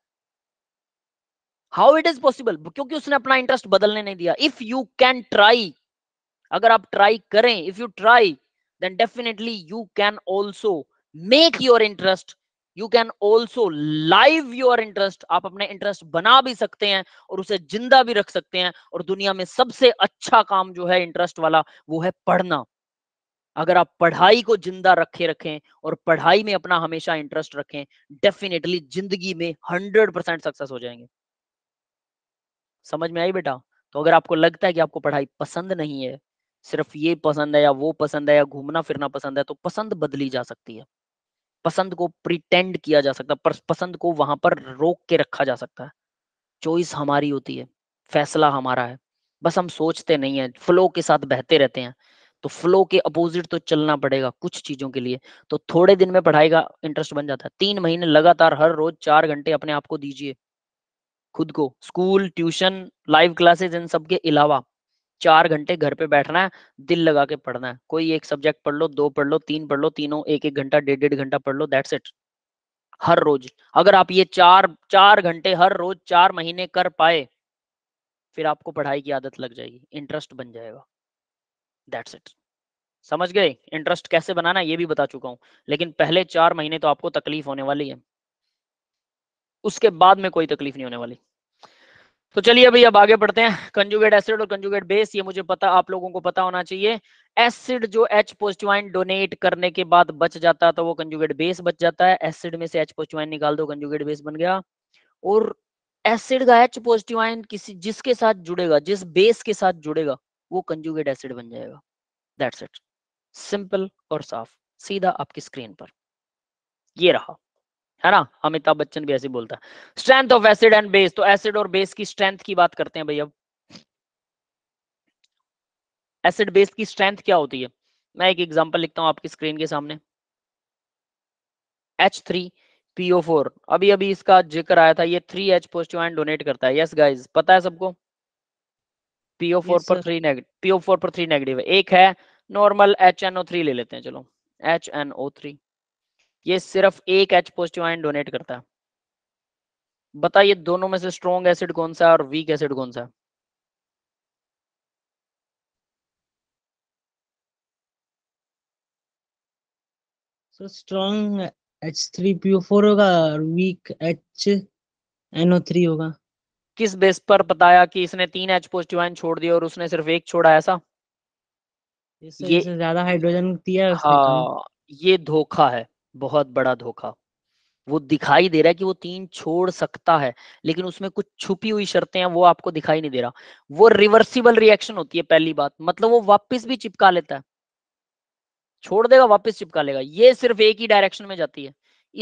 हाउ इट इज पॉसिबल क्योंकि उसने अपना इंटरेस्ट बदलने नहीं दिया इफ यू कैन ट्राई अगर आप ट्राई करें if you try then definitely you can also make your interest you can also live your interest आप अपने इंटरेस्ट बना भी सकते हैं और उसे जिंदा भी रख सकते हैं और दुनिया में सबसे अच्छा काम जो है इंटरेस्ट वाला वो है पढ़ना अगर आप पढ़ाई को जिंदा रखे रखें और पढ़ाई में अपना हमेशा इंटरेस्ट रखें डेफिनेटली जिंदगी में हंड्रेड परसेंट सक्सेस हो जाएंगे समझ में आई बेटा तो अगर आपको लगता है कि आपको पढ़ाई पसंद नहीं है सिर्फ ये पसंद है या वो पसंद है या घूमना फिरना पसंद है तो पसंद बदली जा सकती है पसंद को प्रिटेंड किया जा सकता है पसंद को वहां पर रोक के रखा जा सकता है चॉइस हमारी होती है फैसला हमारा है बस हम सोचते नहीं है फ्लो के साथ बहते रहते हैं तो फ्लो के अपोजिट तो चलना पड़ेगा कुछ चीजों के लिए तो थोड़े दिन में पढ़ाई का इंटरेस्ट बन जाता है तीन महीने लगातार हर रोज चार घंटे अपने आप को दीजिए खुद को स्कूल ट्यूशन लाइव क्लासेस इन सब के अलावा चार घंटे घर पे बैठना है दिल लगा के पढ़ना है कोई एक सब्जेक्ट पढ़ लो दो पढ़ लो तीन पढ़ लो तीनों एक एक घंटा डेढ़ डेढ़ घंटा पढ़ लो दैट्स इट हर रोज अगर आप ये चार चार घंटे हर रोज चार महीने कर पाए फिर आपको पढ़ाई की आदत लग जाएगी इंटरेस्ट बन जाएगा दैट्स इट समझ गए इंटरेस्ट कैसे बनाना ये भी बता चुका हूं लेकिन पहले चार महीने तो आपको तकलीफ होने वाली है उसके बाद में कोई तकलीफ नहीं होने वाली तो चलिए भाई अब आगे बढ़ते हैं कंजुगेट एसिड और कंजुगेट बेस ये मुझे पता आप लोगों को पता होना चाहिए एसिड जो एच पोस्टवाइन डोनेट करने के बाद बच जाता है तो वो कंजुगेट बेस बच जाता है एसिड में से एच पोस्टवाइन निकाल दो कंजुगेट बेस बन गया और एसिड का एच पोस्टिवाइन किसी जिसके साथ जुड़ेगा जिस बेस के साथ जुड़ेगा वो कंजुगेट एसिड बन जाएगा दैट्स इट सिंपल और साफ सीधा आपकी स्क्रीन पर ये रहा है ना अमिताभ बच्चन भी ऐसे बोलता है strength of acid and base तो एसिड और बेस की स्ट्रेंथ की बात करते हैं भाई अब एसिड बेस की स्ट्रेंथ क्या होती है मैं एक एग्जांपल लिखता हूं आपकी स्क्रीन के सामने एच थ्री पीओ फोर अभी अभी इसका जिक्र आया था ये three H positive ion donate करता है यस yes, गाइज पता है सबको पीओ फोर yes, पर थ्री नेगेटिव पीओ फोर पर थ्री नेगेटिव है एक है नॉर्मल एच ले लेते हैं चलो एच ये सिर्फ एक एच पॉजिटिव आयन डोनेट करता है बताइए दोनों में से स्ट्रॉन्ग एसिड कौन सा और वीक एसिड कौन सा सो स्ट्रॉन्ग फोर होगा और वीक थ्री होगा किस बेस पर बताया कि इसने तीन एच पॉजिटिव आयन छोड़ दिया और उसने सिर्फ एक छोड़ा ऐसा ये ज्यादा हाइड्रोजन दिया हाँ ये धोखा है बहुत बड़ा धोखा वो दिखाई दे रहा है कि वो तीन छोड़ सकता है लेकिन उसमें कुछ छुपी हुई शर्तें हैं वो आपको दिखाई नहीं दे रहा वो रिवर्सिबल रिएक्शन होती है पहली बात मतलब वो वापस भी चिपका लेता है छोड़ देगा वापस चिपका लेगा ये सिर्फ एक ही डायरेक्शन में जाती है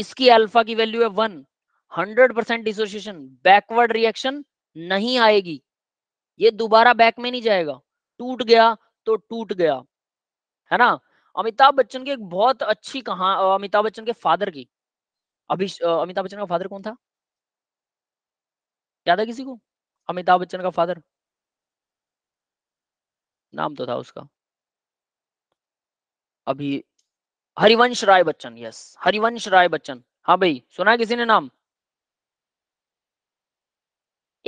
इसकी अल्फा की वैल्यू है one hundred percent dissociation backward reaction नहीं आएगी ये दोबारा बैक में नहीं जाएगा टूट गया तो टूट गया है ना अमिताभ बच्चन की एक बहुत अच्छी कहा अमिताभ बच्चन के फादर की अभी अमिताभ बच्चन का फादर कौन था याद है किसी को अमिताभ बच्चन का फादर नाम तो था उसका अभी हरिवंश राय बच्चन यस हरिवंश राय बच्चन हाँ भाई सुना किसी ने नाम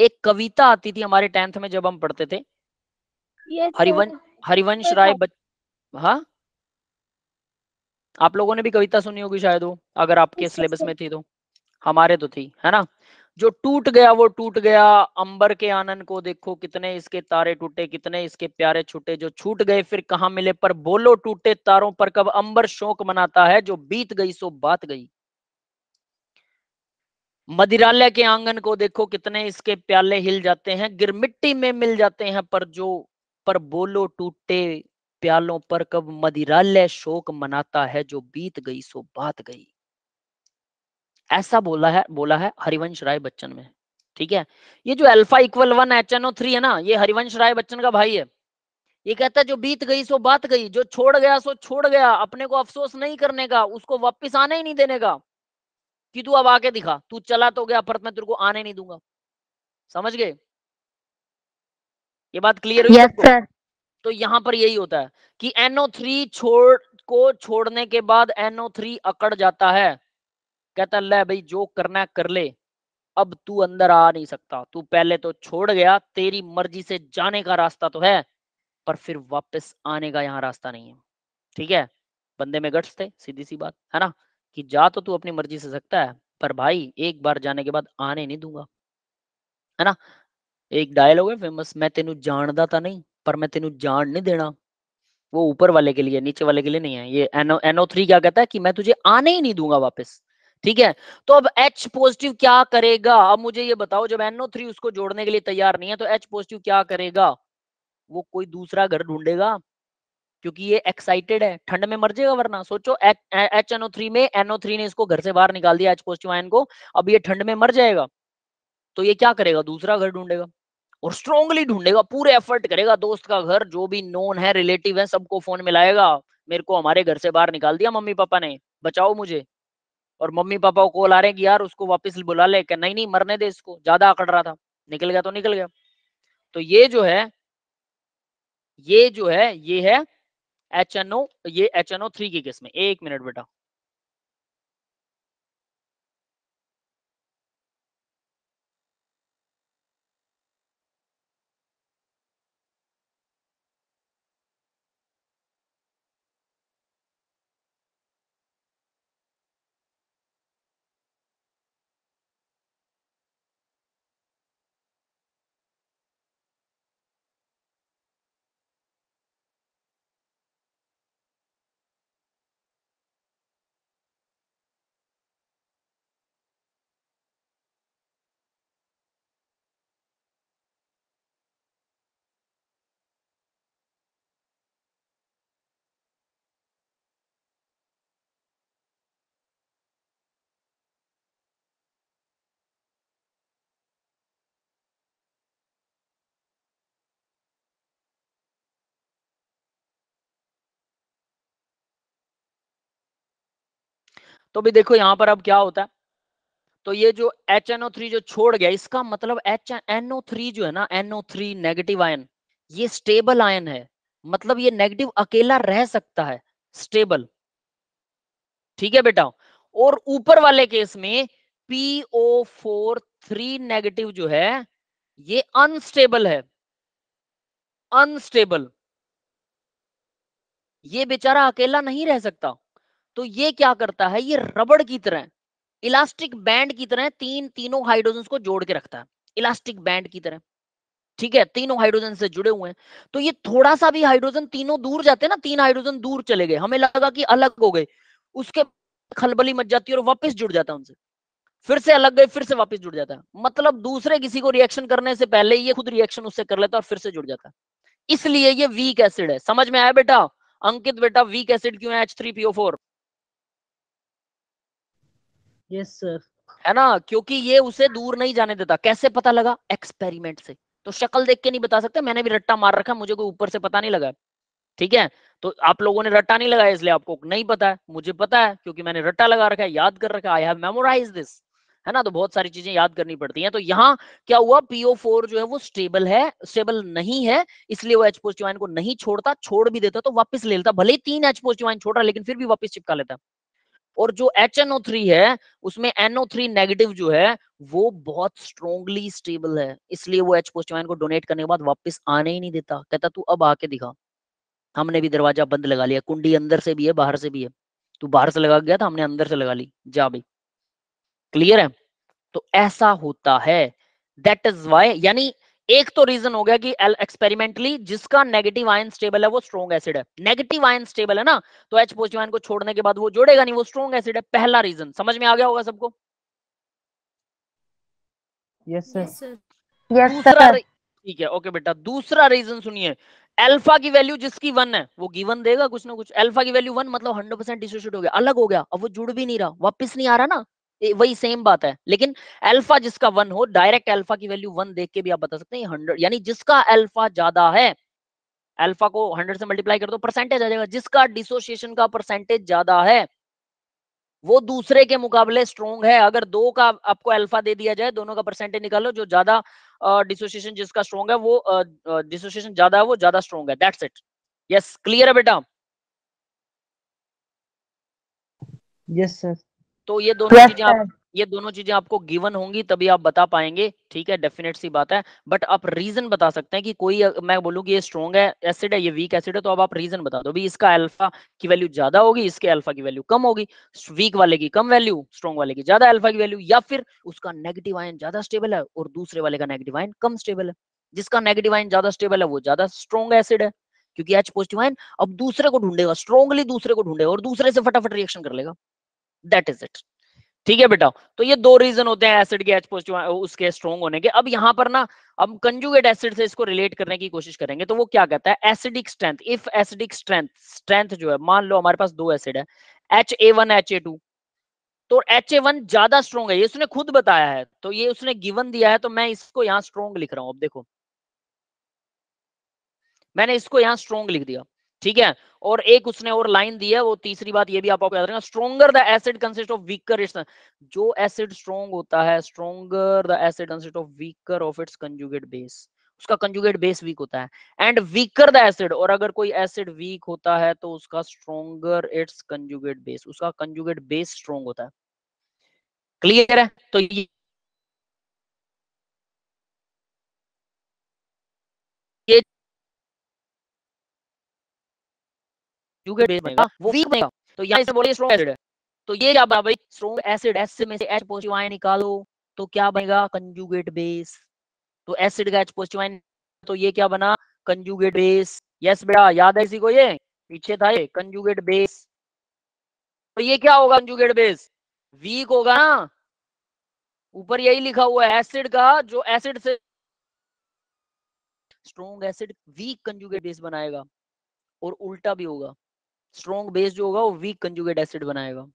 एक कविता आती थी हमारे टेंथ में जब हम पढ़ते थे हरिवंश हरिवंश राय बच्चन हाँ, हाँ? आप लोगों ने भी कविता सुनी होगी शायद वो अगर आपके सिलेबस में थी तो हमारे तो थी है ना जो टूट गया वो टूट गया अंबर के आनंद को देखो कितने इसके तारे टूटे कितने इसके प्यारे छूटे जो छूट गए फिर कहा मिले पर बोलो टूटे तारों पर कब अंबर शोक मनाता है जो बीत गई सो बात गई मदिरालय के आंगन को देखो कितने इसके प्याले हिल जाते हैं गिर मिट्टी में मिल जाते हैं पर जो पर बोलो टूटे प्यालों पर कब मदिरालय शोक मनाता है जो बीत गई सो बात गई ऐसा बोला है बोला है हरिवंश राय बच्चन में ठीक है ये जो alpha equal one H N O three है ना ये हरिवंश राय बच्चन का भाई है ये कहता है जो बीत गई सो बात गई जो छोड़ गया सो छोड़ गया अपने को अफसोस नहीं करने का उसको वापिस आने ही नहीं देने का कि तू अब आके दिखा तू चला तो गया पर मैं तेरे को आने नहीं दूंगा समझ गए ये बात क्लियर हुई yes, तो यहां पर यही होता है कि NO3 छोड़ को छोड़ने के बाद NO3 अकड़ जाता है कहता ले भाई जो करना कर ले अब तू अंदर आ नहीं सकता तू पहले तो छोड़ गया तेरी मर्जी से जाने का रास्ता तो है पर फिर वापस आने का यहाँ रास्ता नहीं है ठीक है बंदे में गट्स थे सीधी सी बात है ना कि जा तो तू अपनी मर्जी से सकता है पर भाई एक बार जाने के बाद आने नहीं दूंगा है ना एक डायलॉग है फेमस मैं तेन जानता था नहीं पर मैं तेन जान नहीं देना वो ऊपर वाले के लिए नीचे वाले के लिए नहीं है ये एनओ एनओ थ्री क्या कहता है कि मैं तुझे आने ही नहीं दूंगा वापस ठीक है तो अब H पॉजिटिव क्या करेगा अब मुझे ये बताओ जब एनओ थ्री उसको जोड़ने के लिए तैयार नहीं है तो H पॉजिटिव क्या करेगा वो कोई दूसरा घर ढूंढेगा क्योंकि ये एक्साइटेड है ठंड में मर जाएगा वरना सोचो एच एनओ थ्री में एनओ थ्री ने इसको घर से बाहर निकाल दिया एच पॉजिटिव आयन को अब ये ठंड में मर जाएगा तो ये क्या करेगा दूसरा घर ढूंढेगा और स्ट्रॉन्गली ढूंढेगा पूरे एफर्ट करेगा दोस्त का घर जो भी नोन है रिलेटिव है सबको फोन मिलाएगा मेरे को हमारे घर से बाहर निकाल दिया मम्मी पापा ने बचाओ मुझे और मम्मी पापा को कॉल आ रहे हैं कि यार उसको वापस बुला ले क्या नहीं नहीं मरने दे इसको ज्यादा अकड़ रहा था निकल गया तो निकल गया तो ये जो है ये जो है ये है एच एन ओ ये एच एन ओ थ्री की किस्म एक मिनट बेटा तो भी देखो यहां पर अब क्या होता है तो ये जो एच थ्री जो छोड़ गया इसका मतलब एच थ्री जो है ना एनओ थ्री नेगेटिव आयन ये स्टेबल आयन है मतलब ये नेगेटिव अकेला रह सकता है स्टेबल ठीक है बेटा और ऊपर वाले केस में पीओ फोर थ्री नेगेटिव जो है ये अनस्टेबल है अनस्टेबल ये बेचारा अकेला नहीं रह सकता तो ये क्या करता है ये रबड़ की तरह इलास्टिक बैंड की तरह तीन तीनों हाइड्रोजन को जोड़ के रखता है इलास्टिक बैंड की तरह ठीक है तीनों हाइड्रोजन से जुड़े हुए हैं तो ये थोड़ा सा भी हाइड्रोजन तीनों दूर जाते हैं ना तीन हाइड्रोजन दूर चले गए हमें लगा कि अलग हो गए उसके खलबली मच जाती है और वापस जुड़ जाता है उनसे फिर से अलग गए फिर से वापस जुड़ जाता है मतलब दूसरे किसी को रिएक्शन करने से पहले ये खुद रिएक्शन उससे कर लेता और फिर से जुड़ जाता है इसलिए ये वीक एसिड है समझ में आया बेटा अंकित बेटा वीक एसिड क्यों है H three PO four yes sir है ना क्योंकि ये उसे दूर नहीं जाने देता कैसे पता लगा एक्सपेरिमेंट से तो शक्ल देख के नहीं बता सकते मैंने भी रट्टा मार रखा मुझे कोई ऊपर से पता नहीं लगा ठीक है तो आप लोगों ने रट्टा नहीं लगाया इसलिए आपको नहीं पता है मुझे पता है क्योंकि मैंने रट्टा लगा रखा है याद कर रखा है आई हैव मेमोराइज दिस है ना तो बहुत सारी चीजें याद करनी पड़ती हैं तो यहाँ क्या हुआ पीओ फोर जो है वो स्टेबल है स्टेबल नहीं है इसलिए वो एच पॉजिटिव आयन को नहीं छोड़ता छोड़ भी देता तो वापस ले लेता भले तीन एच पॉजिटिव आयन छोड़ रहा लेकिन फिर भी वापस चिपका लेता और जो एच है उसमें एनओ थ्री नेगेटिव जो है वो बहुत स्ट्रोंगली स्टेबल है इसलिए वो एच पोस्टमैन को डोनेट करने के बाद वापस आने ही नहीं देता कहता तू अब आके दिखा हमने भी दरवाजा बंद लगा लिया कुंडी अंदर से भी है बाहर से भी है तू बाहर से लगा गया था हमने अंदर से लगा ली जा भाई क्लियर है तो ऐसा होता है दैट इज वाई यानी एक तो रीजन हो गया कि एक्सपेरिमेंटली जिसका नेगेटिव आयन स्टेबल है वो स्ट्रॉन्ग एसिड है नेगेटिव आयन स्टेबल है ना तो एच पॉजिटिव आयन को छोड़ने के बाद वो जोड़ेगा नहीं वो स्ट्रॉन्ग एसिड है पहला रीजन समझ में आ गया होगा सबको यस सर यस सर ठीक है ओके बेटा दूसरा रीजन सुनिए अल्फा की वैल्यू जिसकी वन है वो गिवन देगा कुछ ना कुछ अल्फा की वैल्यू वन मतलब हंड्रेड परसेंट डिसोशिएट हो गया अलग हो गया अब वो जुड़ भी नहीं रहा वापस नहीं आ रहा ना वही सेम बात है लेकिन अल्फा जिसका वन हो डायरेक्ट अल्फा की वैल्यू वन देख के भी आप बता सकते हैं हंड्रेड यानी जिसका अल्फा ज्यादा है अल्फा को हंड्रेड से मल्टीप्लाई कर दो परसेंटेज आ जाएगा जिसका डिसोसिएशन का परसेंटेज ज्यादा है वो दूसरे के मुकाबले स्ट्रोंग है अगर दो का आपको अल्फा दे दिया जाए दोनों का परसेंटेज निकालो जो ज्यादा डिसोसिएशन जिसका स्ट्रोंग है वो डिसोसिएशन ज्यादा है वो ज्यादा स्ट्रोंग है दैट्स इट यस क्लियर है बेटा यस yes, सर तो ये दोनों चीजें आप ये दोनों चीजें आपको गिवन होंगी तभी आप बता पाएंगे ठीक है डेफिनेट सी बात है बट आप रीजन बता सकते हैं कि कोई मैं बोलूँ कि ये स्ट्रॉन्ग है एसिड है ये वीक एसिड है तो अब आप रीजन बता दो भी इसका अल्फा की वैल्यू ज्यादा होगी इसके अल्फा की वैल्यू कम होगी वीक वाले की कम वैल्यू स्ट्रॉन्ग वाले की ज्यादा अल्फा की वैल्यू या फिर उसका नेगेटिव आयन ज्यादा स्टेबल है और दूसरे वाले का नेगेटिव आयन कम स्टेबल है जिसका नेगेटिव आयन ज्यादा स्टेबल है वो ज्यादा स्ट्रॉन्ग एसिड है क्योंकि एच पॉजिटिव आयन अब दूसरे को ढूंढेगा स्ट्रॉन्गली दूसरे को ढूंढेगा और दूसरे से फटाफट रिएक्शन कर लेगा दैट इज इट ठीक है बेटा तो ये दो रीजन होते हैं एसिड के एच पॉजिटिव उसके स्ट्रॉन्ग होने के अब यहां पर ना अब कंजुगेट एसिड से इसको रिलेट करने की कोशिश करेंगे तो वो क्या कहता है acidic strength if acidic strength strength जो है मान लो हमारे पास दो एसिड है H A one H A two तो एच ए वन ज्यादा स्ट्रॉन्ग है ये उसने खुद बताया है तो ये उसने गिवन दिया है तो मैं इसको यहां स्ट्रॉन्ग लिख रहा हूं अब देखो मैंने इसको यहां स्ट्रॉन्ग लिख दिया ठीक है और एक उसने और लाइन दी है वो तीसरी बात ये भी आप याद रखना stronger the acid consist of weaker its जो एसिड स्ट्रॉन्ग होता है stronger the acid consist of weaker of its conjugate base उसका कंजुगेट बेस वीक होता है एंड वीकर द एसिड और अगर कोई एसिड वीक होता है तो उसका स्ट्रॉगर इट्स कंजुगेट बेस उसका कंजुगेट बेस स्ट्रॉन्ग होता है क्लियर है तो ये ये हाँ, तो यू बेस तो तो बनेगा वो वीक बनेगा तो एसिड तो ये क्या बना भाई एसिड एस में से एच पॉजिटिव आयन निकालो तो क्या बनेगा कंजुगेट बेस तो एसिड का एच पॉजिटिव आयन तो ये क्या बना कंजुगेट बेस यस बेटा याद है इसी को ये पीछे था ये कंजुगेट बेस तो ये क्या होगा कंजुगेट बेस वीक होगा ना हाँ? ऊपर यही लिखा हुआ है एसिड का जो एसिड से strong acid weak conjugate base बनाएगा और उल्टा भी होगा स्ट्रॉन्ग बेस जो होगा वो वीक कंजुगेट एसिड बनाएगा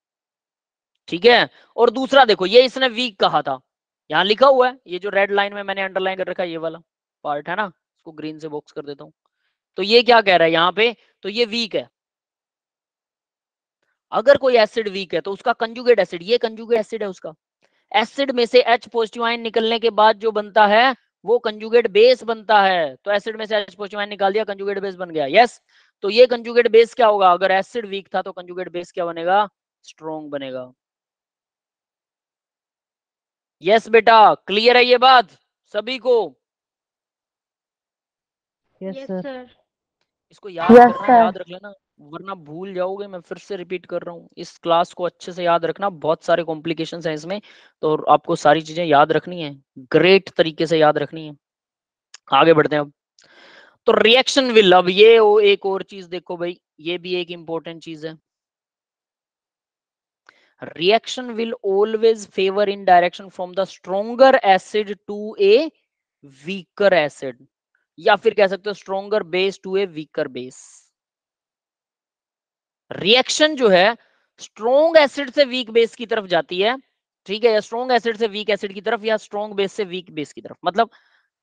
ठीक है और दूसरा देखो ये इसने वीक कहा था यहाँ लिखा हुआ है ये जो रेड लाइन में मैंने अंडरलाइन कर रखा है ये वाला पार्ट है ना इसको ग्रीन से बॉक्स कर देता हूँ तो ये क्या कह रहा है यहाँ पे तो ये वीक है अगर कोई एसिड वीक है तो उसका कंजुगेट एसिड ये कंजुगेट एसिड है उसका एसिड में से एच पॉजिटिव आयन निकलने के बाद जो बनता है वो कंजुगेट बेस बनता है तो एसिड में से एच पॉजिटिव आयन निकाल दिया कंजुगेट बेस बन गया यस तो ये कंजुगेट बेस क्या होगा अगर एसिड वीक था तो कंजुगेट बेस क्या बनेगा स्ट्रोंग बनेगा यस yes, बेटा क्लियर है ये बात सभी को यस yes, सर इसको याद yes, रखना sir. याद रख लेना वरना भूल जाओगे मैं फिर से रिपीट कर रहा हूँ इस क्लास को अच्छे से याद रखना बहुत सारे कॉम्प्लिकेशन है इसमें तो आपको सारी चीजें याद रखनी है ग्रेट तरीके से याद रखनी है आगे बढ़ते हैं अब तो रिएक्शन विल अब ये वो एक और चीज देखो भाई ये भी एक इंपॉर्टेंट चीज है reaction will always favour in direction from the stronger acid to a weaker acid या फिर कह सकते हो stronger base to a weaker base reaction जो है स्ट्रोंग एसिड से वीक बेस की तरफ जाती है ठीक है या स्ट्रोंग एसिड से वीक एसिड की तरफ या स्ट्रॉन्ग बेस से वीक बेस की तरफ मतलब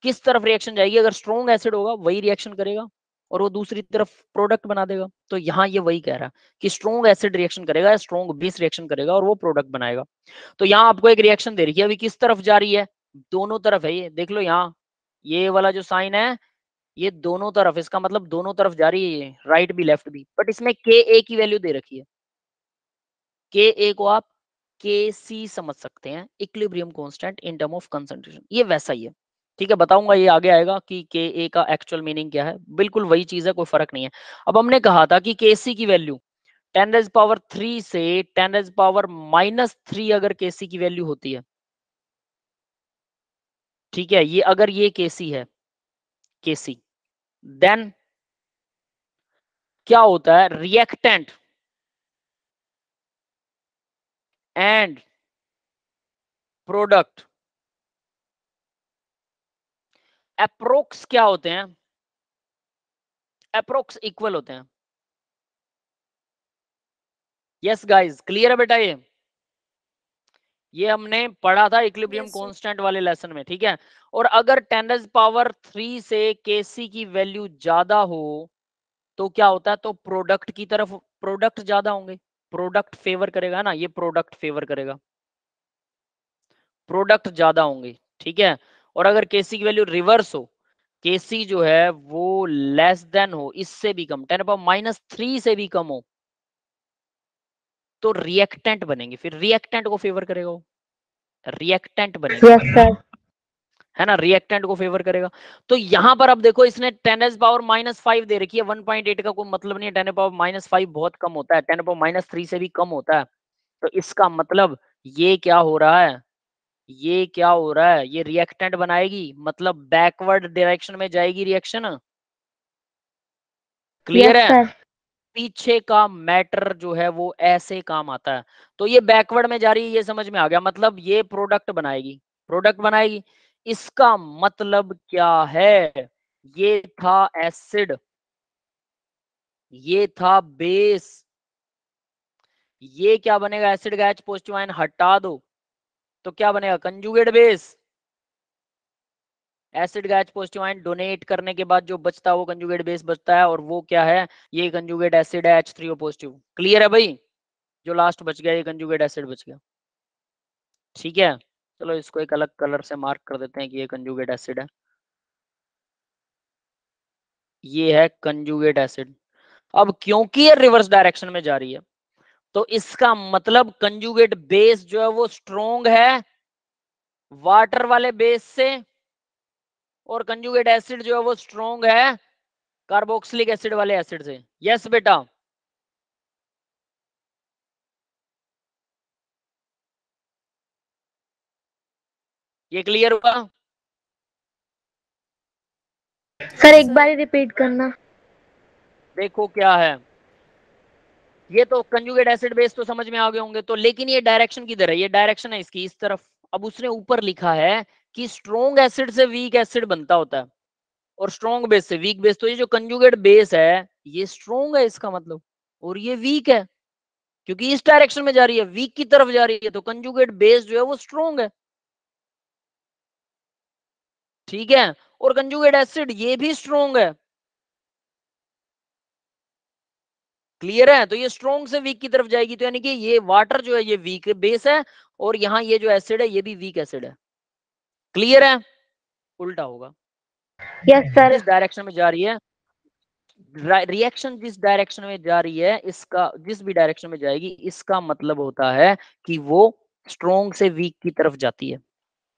किस तरफ रिएक्शन जाएगी अगर स्ट्रॉन्ग एसिड होगा वही रिएक्शन करेगा और वो दूसरी तरफ प्रोडक्ट बना देगा तो यहाँ ये वही कह रहा है कि स्ट्रॉन्ग एसिड रिएक्शन करेगा स्ट्रॉन्ग बेस रिएक्शन करेगा और वो प्रोडक्ट बनाएगा तो यहाँ आपको एक रिएक्शन दे रही है अभी किस तरफ जा रही है दोनों तरफ है ये देख लो यहाँ ये वाला जो साइन है ये दोनों तरफ इसका मतलब दोनों तरफ जा रही है ये राइट भी लेफ्ट भी बट इसमें के ए की वैल्यू दे रखी है के ए को आप के सी समझ सकते हैं equilibrium constant in term of concentration ये वैसा ही है ठीक है बताऊंगा ये आगे आएगा कि के ए का एक्चुअल मीनिंग क्या है बिल्कुल वही चीज है कोई फर्क नहीं है अब हमने कहा था कि के सी की value ten raise power three से ten raise power minus three अगर के सी की वैल्यू होती है ठीक है ये अगर ये के सी है के सी देन क्या होता है रिएक्टेंट एंड प्रोडक्ट अप्रोक्स क्या होते हैं अप्रोक्स इक्वल होते हैं यस गाइस क्लियर है बेटा ये ये हमने पढ़ा था इक्विब्रियम कांस्टेंट yes, वाले लेसन में ठीक है और अगर टेनस पावर थ्री से केसी की वैल्यू ज्यादा हो तो क्या होता है तो प्रोडक्ट की तरफ प्रोडक्ट ज्यादा होंगे प्रोडक्ट फेवर करेगा ना ये प्रोडक्ट फेवर करेगा प्रोडक्ट ज्यादा होंगे ठीक है और अगर केसी की वैल्यू रिवर्स हो केसी जो है वो लेस देन हो इससे भी कम टेन पावर माइनस थ्री से भी कम हो तो रिएक्टेंट बनेंगे फिर रिएक्टेंट को फेवर करेगा वो रिएक्टेंट बनेगा है ना रिएक्टेंट को फेवर करेगा तो यहां पर अब देखो इसने ten S power minus five दे रखी है 1.8 का कोई मतलब नहीं है टेन पावर माइनस फाइव बहुत कम होता है टेन पावर माइनस थ्री से भी कम होता है तो इसका मतलब ये क्या हो रहा है ये क्या हो रहा है ये रिएक्टेंट बनाएगी मतलब बैकवर्ड डायरेक्शन में जाएगी रिएक्शन क्लियर है पीछे का मैटर जो है वो ऐसे काम आता है तो ये बैकवर्ड में जा रही है ये समझ में आ गया मतलब ये प्रोडक्ट बनाएगी प्रोडक्ट बनाएगी इसका मतलब क्या है ये था एसिड ये था बेस ये क्या बनेगा एसिड गैच पॉजिटिव हटा दो तो क्या बनेगा conjugate base acid H positive ion donate करने के बाद जो बचता है वो कंजुगेट बेस बचता है और वो क्या है ये कंजुगेट एसिड है H three O positive clear है भाई जो लास्ट बच गया ये कंजुगेट एसिड बच गया ठीक है चलो इसको एक अलग कलर से मार्क कर देते हैं कि ये कंजुगेट एसिड है ये है कंजुगेट एसिड अब क्योंकि ये रिवर्स डायरेक्शन में जा रही है तो इसका मतलब कंजुगेट बेस जो है वो स्ट्रोंग है वाटर वाले बेस से और कंजुगेट एसिड जो है वो स्ट्रोंग है कार्बोक्सिलिक एसिड वाले एसिड से यस बेटा ये क्लियर हुआ सर एक बार रिपीट करना देखो क्या है ये तो कंजुगेट एसिड बेस तो समझ में आ गए होंगे तो लेकिन ये डायरेक्शन किधर है ये डायरेक्शन है इसकी इस तरफ अब उसने ऊपर लिखा है कि स्ट्रोंग एसिड से वीक एसिड बनता होता है और स्ट्रोंग बेस से वीक बेस तो ये जो कंजुगेट बेस है ये स्ट्रोंग है इसका मतलब और ये वीक है क्योंकि इस डायरेक्शन में जा रही है वीक की तरफ जा रही है तो कंजुगेट बेस जो है वो स्ट्रोंग है ठीक है और कंजुगेट एसिड ये भी स्ट्रोंग है क्लियर है तो ये स्ट्रॉन्ग से वीक की तरफ जाएगी तो यानी कि ये वाटर जो है ये वीक बेस है और यहाँ ये जो एसिड है ये भी वीक एसिड है क्लियर है उल्टा होगा यस सर इस डायरेक्शन में जा रही है रिएक्शन जिस डायरेक्शन में जा रही है इसका जिस भी डायरेक्शन में जाएगी इसका मतलब होता है कि वो स्ट्रोंग से वीक की तरफ जाती है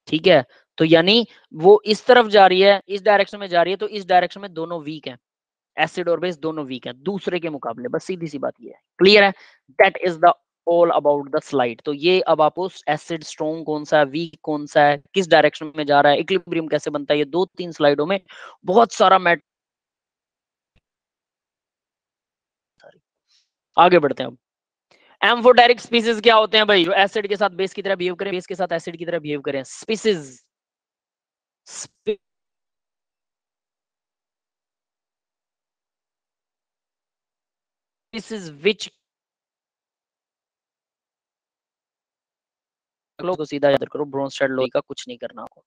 ठीक है तो यानी वो इस तरफ जा रही है इस डायरेक्शन में जा रही है तो इस डायरेक्शन में दोनों वीक हैं एसिड और बेस दोनों वीक है दूसरे के मुकाबले बस सीधी सी बात ये है क्लियर है that is the all about the slide तो ये अब आप उस एसिड स्ट्रॉन्ग कौन सा है वीक कौन सा है किस डायरेक्शन में जा रहा है इक्विलिब्रियम कैसे बनता है ये दो तीन स्लाइडों में बहुत सारा मैट आगे बढ़ते हैं अब एम्फोटेरिक स्पीसीज क्या होते हैं भाई जो एसिड के साथ बेस की तरह बिहेव करें बेस के साथ एसिड की तरह बिहेव करें स्पीसीज is which को तो सीधा याद करो ब्रोनस्टेड लोही का कुछ नहीं करना आपको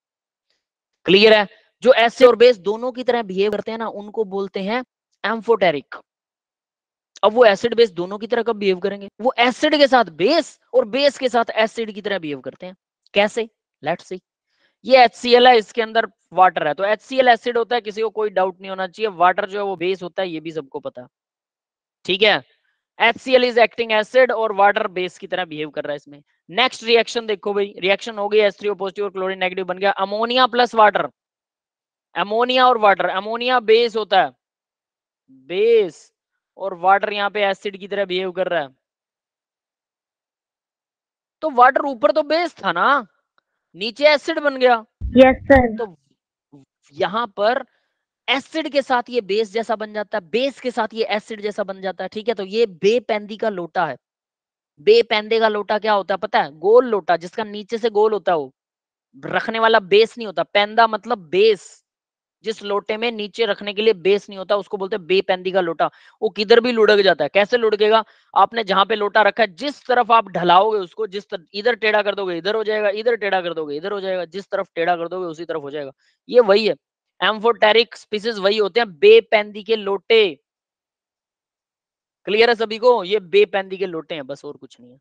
क्लियर है जो एस और बेस दोनों की तरह बिहेव करते हैं ना उनको बोलते हैं एम्फोटेरिक अब वो एसिड बेस दोनों की तरह कब बिहेव करेंगे वो एसिड के साथ बेस और बेस के साथ एसिड की तरह बिहेव करते हैं कैसे लेट्स सी ये HCl है इसके अंदर वाटर है तो एच एसिड होता है किसी को कोई डाउट नहीं होना चाहिए वाटर जो है वो बेस होता है ये भी सबको पता है ठीक है HCl इज एक्टिंग एसिड और वाटर बेस की तरह बिहेव कर रहा है इसमें नेक्स्ट रिएक्शन देखो भाई रिएक्शन हो गई H3O पॉजिटिव और क्लोरीन नेगेटिव बन गया अमोनिया प्लस वाटर अमोनिया और वाटर अमोनिया बेस होता है बेस और वाटर यहाँ पे एसिड की तरह बिहेव कर रहा है तो वाटर ऊपर तो बेस था ना नीचे एसिड बन गया यस yes, सर तो यहाँ पर एसिड के साथ ये बेस जैसा बन जाता है बेस के साथ ये एसिड जैसा बन जाता है ठीक है तो ये बेपेंदी का लोटा है बेपेंदे का लोटा क्या होता है पता है गोल लोटा जिसका नीचे से गोल होता है वो रखने वाला बेस नहीं होता पेंदा मतलब बेस जिस लोटे में नीचे रखने के लिए बेस नहीं होता उसको बोलते हैं बेपेंदी का लोटा वो किधर भी लुढ़क जाता है कैसे लुढ़केगा आपने जहां पे लोटा रखा है जिस तरफ आप ढलाओगे उसको जिस तरफ इधर टेढ़ा कर दोगे इधर हो जाएगा इधर टेढ़ा कर दोगे इधर हो जाएगा जिस तरफ टेढ़ा कर दोगे उसी तरफ हो जाएगा ये वही है एम्फोटेरिक स्पीसीज वही होते हैं बेपेंदी के लोटे क्लियर है सभी को ये बेपैंदी के लोटे हैं बस और कुछ नहीं है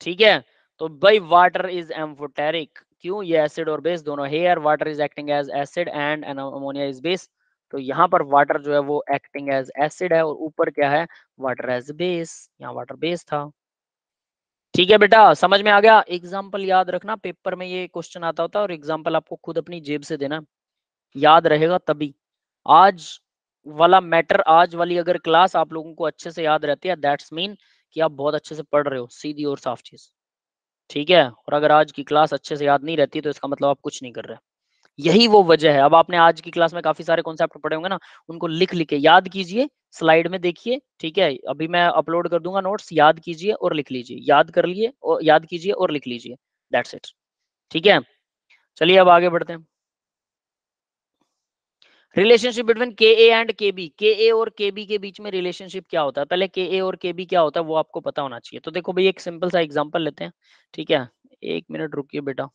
ठीक है तो भाई वाटर इज एम्फोटेरिक क्यों ये एसिड और बेस दोनों here water is acting as acid and ammonia is base तो यहाँ पर वाटर जो है वो एक्टिंग एज एसिड है और ऊपर क्या है वाटर एज बेस यहाँ वाटर बेस था ठीक है बेटा समझ में आ गया एग्जाम्पल याद रखना पेपर में ये क्वेश्चन आता होता है और एग्जाम्पल आपको खुद अपनी जेब से देना याद रहेगा तभी आज वाला मैटर आज वाली अगर क्लास आप लोगों को अच्छे से याद रहती है दैट्स मीन कि आप बहुत अच्छे से पढ़ रहे हो सीधी और साफ चीज ठीक है और अगर आज की क्लास अच्छे से याद नहीं रहती तो इसका मतलब आप कुछ नहीं कर रहे यही वो वजह है अब आपने आज की क्लास में काफी सारे कॉन्सेप्ट पढ़े होंगे ना उनको लिख लिख के याद कीजिए स्लाइड में देखिए ठीक है अभी मैं अपलोड कर दूंगा नोट्स याद कीजिए और लिख लीजिए याद कर लिए और याद कीजिए और लिख लीजिए दैट्स इट ठीक है चलिए अब आगे बढ़ते हैं रिलेशनशिप बिटवीन के ए एंड के बी के ए और के बी के बीच में रिलेशनशिप क्या होता है पहले के ए और के बी क्या होता है वो आपको पता होना चाहिए तो देखो भाई एक सिंपल सा एग्जांपल लेते हैं ठीक है एक मिनट रुकिए बेटा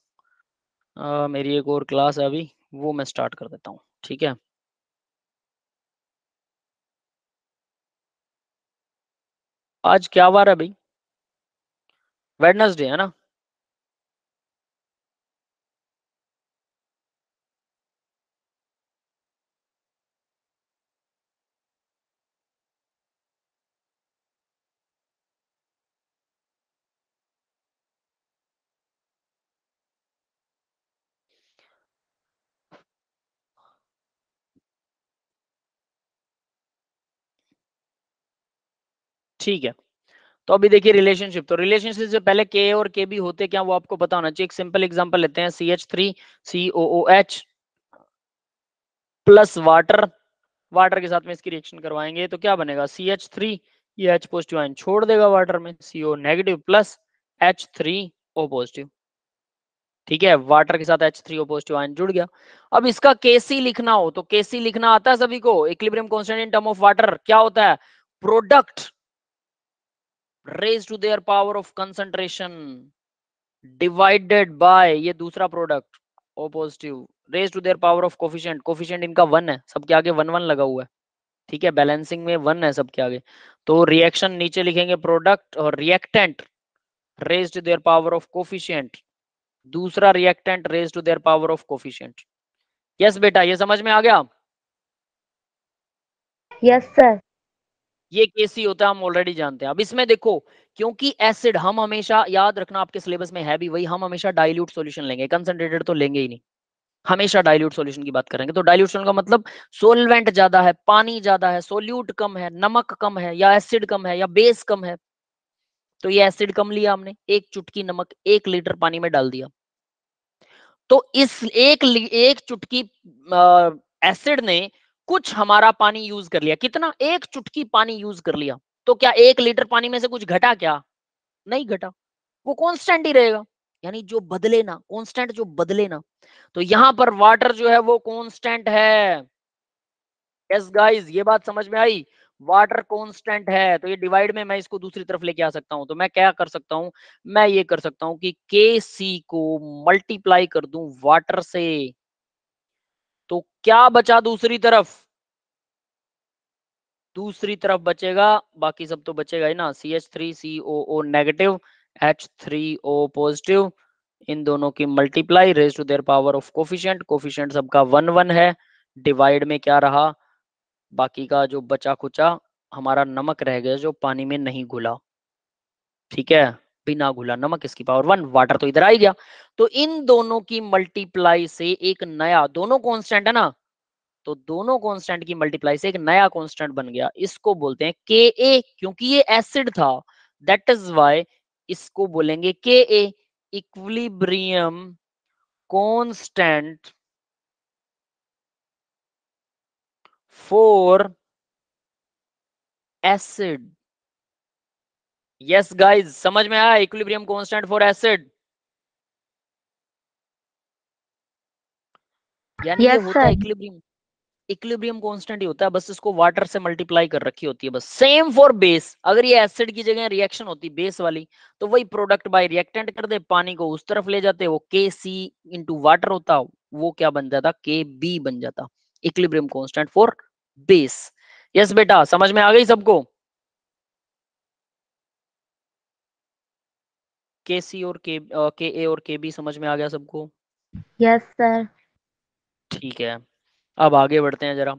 आ, मेरी एक और क्लास है अभी वो मैं स्टार्ट कर देता हूँ ठीक है आज क्या वार है भाई वेडनसडे है ना ठीक है तो अभी देखिए रिलेशनशिप तो रिलेशनशिप से पहले के और के बी होते क्या वो आपको पता होना चाहिए एक सिंपल एग्जांपल लेते हैं C H three C O O H plus water water के साथ में इसकी रिएक्शन करवाएंगे तो क्या बनेगा सी एच थ्री ये एच पॉजिटिव आयन छोड़ देगा वाटर में C O negative plus H three O positive ठीक है वाटर के साथ H three O positive ion जुड़ गया अब इसका केसी लिखना हो तो केसी लिखना आता है सभी को equilibrium constant in term of water क्या होता है product raise to their power of concentration divided by ये दूसरा product O positive raise to their power of coefficient coefficient इनका वन है सबके आगे वन वन लगा हुआ है ठीक है बैलेंसिंग में वन है सबके आगे तो रिएक्शन नीचे लिखेंगे प्रोडक्ट और reactant raise to their power of coefficient दूसरा reactant raise to their power of coefficient yes बेटा ये समझ में आ गया यस yes, सर ये केस ही होता है हम ऑलरेडी जानते हैं अब इसमें देखो क्योंकि एसिड हम हमेशा याद रखना आपके सिलेबस में है भी वही हम हमेशा डाइल्यूट सॉल्यूशन लेंगे कंसंट्रेटेड तो लेंगे ही नहीं हमेशा डाइल्यूट सॉल्यूशन की बात करेंगे तो डाइल्यूशन का मतलब सोलवेंट ज्यादा है पानी ज्यादा है सोल्यूट कम है नमक कम है या एसिड कम है या बेस कम है तो ये एसिड कम लिया हमने एक चुटकी नमक एक लीटर पानी में डाल दिया तो इस एक एक चुटकी एसिड ने कुछ हमारा पानी यूज कर लिया कितना एक चुटकी पानी यूज कर लिया तो क्या एक लीटर पानी में से कुछ घटा क्या नहीं घटा वो कॉन्स्टेंट ही रहेगा यानी जो बदले ना कॉन्स्टेंट जो बदले ना तो यहां पर वाटर जो है वो कॉन्स्टेंट है yes guys, ये बात समझ में आई वाटर कॉन्स्टेंट है तो ये डिवाइड में मैं इसको दूसरी तरफ लेके आ सकता हूं तो मैं क्या कर सकता हूं मैं ये कर सकता हूं कि के सी को मल्टीप्लाई कर दू वाटर से तो क्या बचा दूसरी तरफ दूसरी तरफ बचेगा बाकी सब तो बचेगा ही ना C H three C O O negative H three O positive इन दोनों की multiply raise to their power of coefficient coefficient सबका वन वन है डिवाइड में क्या रहा बाकी का जो बचा खुचा हमारा नमक रह गया जो पानी में नहीं घुला ठीक है बिना घुला नमक इसकी पावर वन वाटर तो इधर आ ही गया तो इन दोनों की मल्टीप्लाई से एक नया दोनों कॉन्स्टेंट है ना तो दोनों कांस्टेंट की मल्टीप्लाई से एक नया कांस्टेंट बन गया इसको बोलते हैं के ए क्योंकि ये एसिड था दैट इज वाई इसको बोलेंगे K A equilibrium constant for acid yes guys समझ में आया इक्विलिब्रियम कांस्टेंट फॉर एसिड यानी yes, होता है इक्विलिब्रियम इक्लिब्रियम कांस्टेंट ही होता है बस इसको वाटर से मल्टीप्लाई कर रखी होती है बस सेम फॉर बेस अगर ये एसिड की जगह रिएक्शन होती बेस वाली तो वही प्रोडक्ट बाय रिएक्टेंट कर दे पानी को उस तरफ ले जाते वो के सी इंटू वाटर होता वो क्या बन जाता के बी बन जाता equilibrium constant for base yes बेटा समझ में आ गई सबको के सी और के के ए और के बी समझ में आ गया सबको यस सर ठीक है अब आगे बढ़ते हैं जरा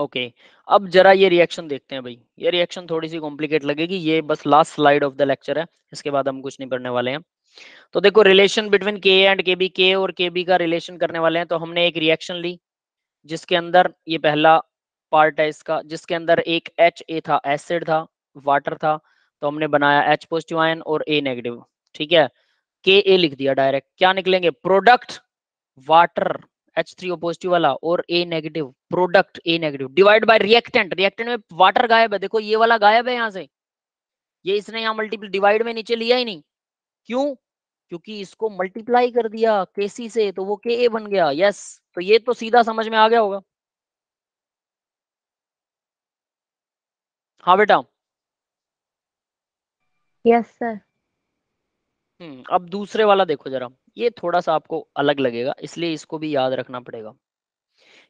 ओके okay. अब जरा ये रिएक्शन देखते हैं भाई ये रिएक्शन थोड़ी सी कॉम्प्लिकेट लगेगी ये बस last slide of the lecture है इसके बाद हम कुछ नहीं करने वाले हैं तो देखो relation between K and K B के और के बी का रिलेशन करने वाले हैं तो हमने एक रिएक्शन ली जिसके अंदर ये पहला पार्ट है इसका जिसके अंदर एक एच ए था एसिड था वाटर था तो हमने बनाया एच पॉजिटिव आयन और ए नेगेटिव ठीक है के ए लिख दिया डायरेक्ट क्या निकलेंगे product water H three O positive वाला और A negative product A negative divide by reactant reactant में वाटर गायब है देखो ये वाला गायब है यहाँ से ये इसने यहाँ मल्टीप्ल डिवाइड में नीचे लिया ही नहीं क्यों क्योंकि इसको मल्टीप्लाई कर दिया केसी से तो वो के ए बन गया यस तो ये तो सीधा समझ में आ गया होगा हाँ बेटा यस सर हम्म अब दूसरे वाला देखो जरा ये थोड़ा सा आपको अलग लगेगा इसलिए इसको भी याद रखना पड़ेगा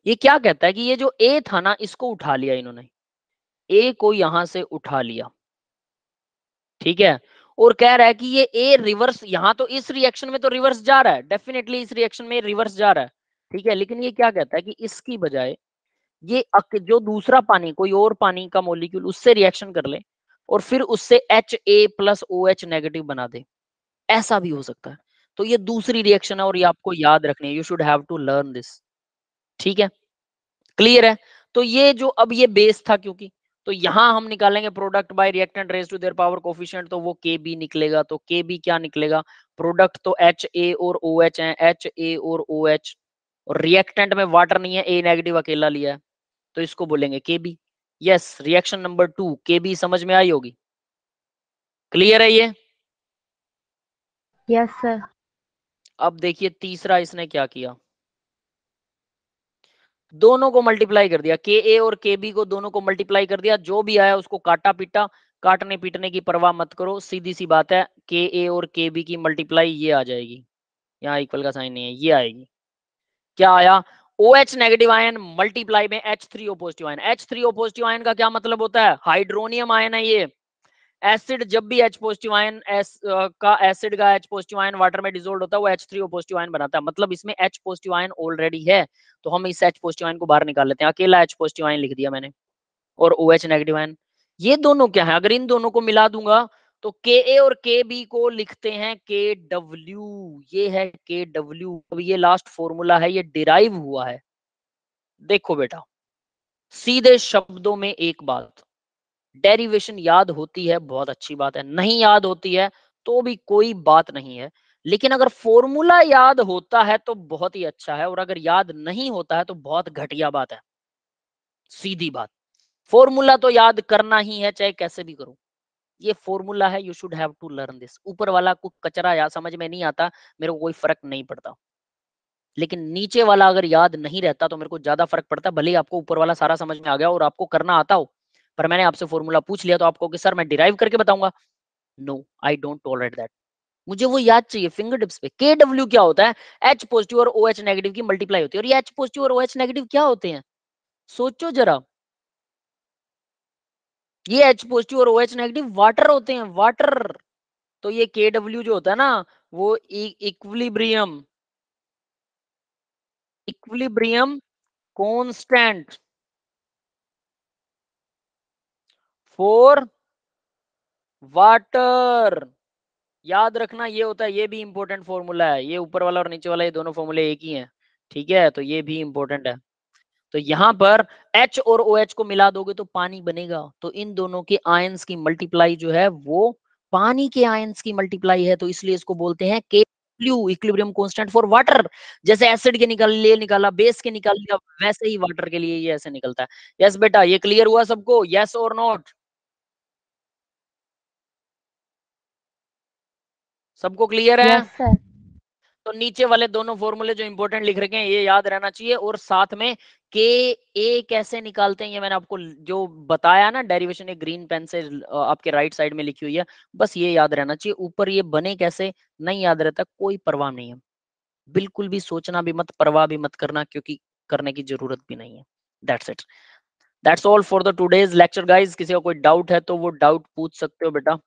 ये क्या कहता है कि ये जो ए था ना इसको उठा लिया इन्होंने ए को यहां से उठा लिया ठीक है और कह रहा है कि ये ए रिवर्स यहां तो इस रिएक्शन में तो रिवर्स जा रहा है डेफिनेटली इस रिएक्शन में रिवर्स जा रहा है ठीक है लेकिन ये क्या कहता है कि इसकी बजाय ये जो दूसरा पानी कोई और पानी का मोलिक्यूल उससे रिएक्शन कर ले और फिर उससे H A plus O H negative बना दे ऐसा भी हो सकता है तो ये दूसरी रिएक्शन है और ये आपको याद रखनी है you should have to learn this ठीक है क्लियर है तो ये जो अब ये बेस था क्योंकि तो यहां हम निकालेंगे product by reactant raise to their power coefficient तो वो के बी निकलेगा तो के बी क्या निकलेगा प्रोडक्ट तो एच ए और ओ एच है एच ए और ओ एच और रिएक्टेंट में वाटर नहीं है ए नेगेटिव अकेला लिया है तो इसको बोलेंगे K B yes reaction number two K B समझ में आई होगी क्लियर है ये यस yes, सर अब देखिए तीसरा इसने क्या किया दोनों को मल्टीप्लाई कर दिया के ए और के बी को दोनों को मल्टीप्लाई कर दिया जो भी आया उसको काटा पीटा काटने पीटने की परवाह मत करो सीधी सी बात है के ए और के बी की मल्टीप्लाई ये आ जाएगी यहाँ इक्वल का साइन नहीं है ये आएगी क्या आया O H negative ion multiply में H three O positive ion H three O positive ion का क्या मतलब होता है हाइड्रोनियम आयन है ये एसिड जब भी एच पॉजिटिव आयन एस का एसिड का एच पॉजिटिव आयन वाटर में डिजोल्ड होता है वो H three O positive ion बनाता है मतलब इसमें एच पॉजिटिव आयन ऑलरेडी है तो हम इस एच पॉजिटिव आयन को बाहर निकाल लेते हैं अकेला एच पॉजिटिव आयन लिख दिया मैंने और ओ एच नेगेटिव आयन ये दोनों क्या है अगर इन दोनों को मिला दूंगा तो के ए और के बी को लिखते हैं के डब्ल्यू ये है के डब्ल्यू अब ये लास्ट फॉर्मूला है ये डिराइव हुआ है देखो बेटा सीधे शब्दों में एक बात डेरिवेशन याद होती है बहुत अच्छी बात है नहीं याद होती है तो भी कोई बात नहीं है लेकिन अगर फॉर्मूला याद होता है तो बहुत ही अच्छा है और अगर याद नहीं होता है तो बहुत घटिया बात है सीधी बात फॉर्मूला तो याद करना ही है चाहे कैसे भी करो ये फॉर्मूला है you should have to learn this ऊपर वाला को कचरा या समझ में नहीं आता मेरे को कोई फर्क नहीं पड़ता लेकिन नीचे वाला अगर याद नहीं रहता तो मेरे को ज्यादा फर्क पड़ता भले ही आपको ऊपर वाला सारा समझ में आ गया और आपको करना आता हो पर मैंने आपसे फॉर्मूला पूछ लिया तो आपको कि सर मैं डिराइव करके बताऊंगा no I don't tolerate that मुझे वो याद चाहिए फिंगर टिप्स पे के डब्ल्यू क्या होता है एच पॉजिटिव और ओ एच नेगेटिव की मल्टीप्लाई होती है और ये एच पॉजिटिव और ओ एच नेगेटिव क्या होते हैं सोचो जरा ये एच पॉजिटिव और ओ एच नेगेटिव वाटर होते हैं वाटर तो ये के डब्ल्यू जो होता है ना वो equilibrium equilibrium constant for water याद रखना ये होता है ये भी इंपॉर्टेंट फॉर्मूला है ये ऊपर वाला और नीचे वाला ये दोनों फॉर्मूले एक ही हैं ठीक है तो ये भी इंपॉर्टेंट है तो यहाँ पर एच और ओ OH को मिला दोगे तो पानी बनेगा तो इन दोनों के आयंस की मल्टीप्लाई जो है वो पानी के आयंस की मल्टीप्लाई है तो इसलिए इसको बोलते हैं के इक्विलिब्रियम कांस्टेंट फॉर वाटर जैसे एसिड के निकाल लिए निकाला बेस के निकाल लिया वैसे ही वाटर के लिए ये ऐसे निकलता है यस yes, बेटा ये क्लियर हुआ सबको यस और नॉट सबको क्लियर है तो नीचे वाले दोनों फॉर्मूले जो इंपोर्टेंट लिख रखे हैं ये याद रहना चाहिए और साथ में के ए कैसे निकालते हैं ये मैंने आपको जो बताया ना डेरिवेशन एक ग्रीन पेन से आपके राइट साइड में लिखी हुई है बस ये याद रहना चाहिए ऊपर ये बने कैसे नहीं याद रहता कोई परवाह नहीं है बिल्कुल भी सोचना भी मत परवाह भी मत करना क्योंकि करने की जरूरत भी नहीं है that's it that's all for the today's lecture guys किसी का कोई डाउट है तो वो डाउट पूछ सकते हो बेटा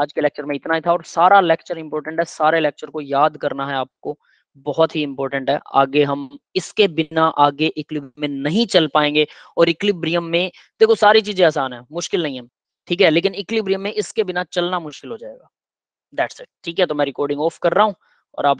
आज के लेक्चर में इतना ही था और सारा लेक्चर इंपॉर्टेंट है सारे लेक्चर को याद करना है आपको बहुत ही इंपॉर्टेंट है आगे हम इसके बिना आगे इक्लिप में नहीं चल पाएंगे और इक्लिब्रियम में देखो सारी चीजें आसान है मुश्किल नहीं है ठीक है लेकिन इक्लिब्रियम में इसके बिना चलना मुश्किल हो जाएगा दैट्स इट ठीक है तो मैं रिकॉर्डिंग ऑफ कर रहा हूँ और आप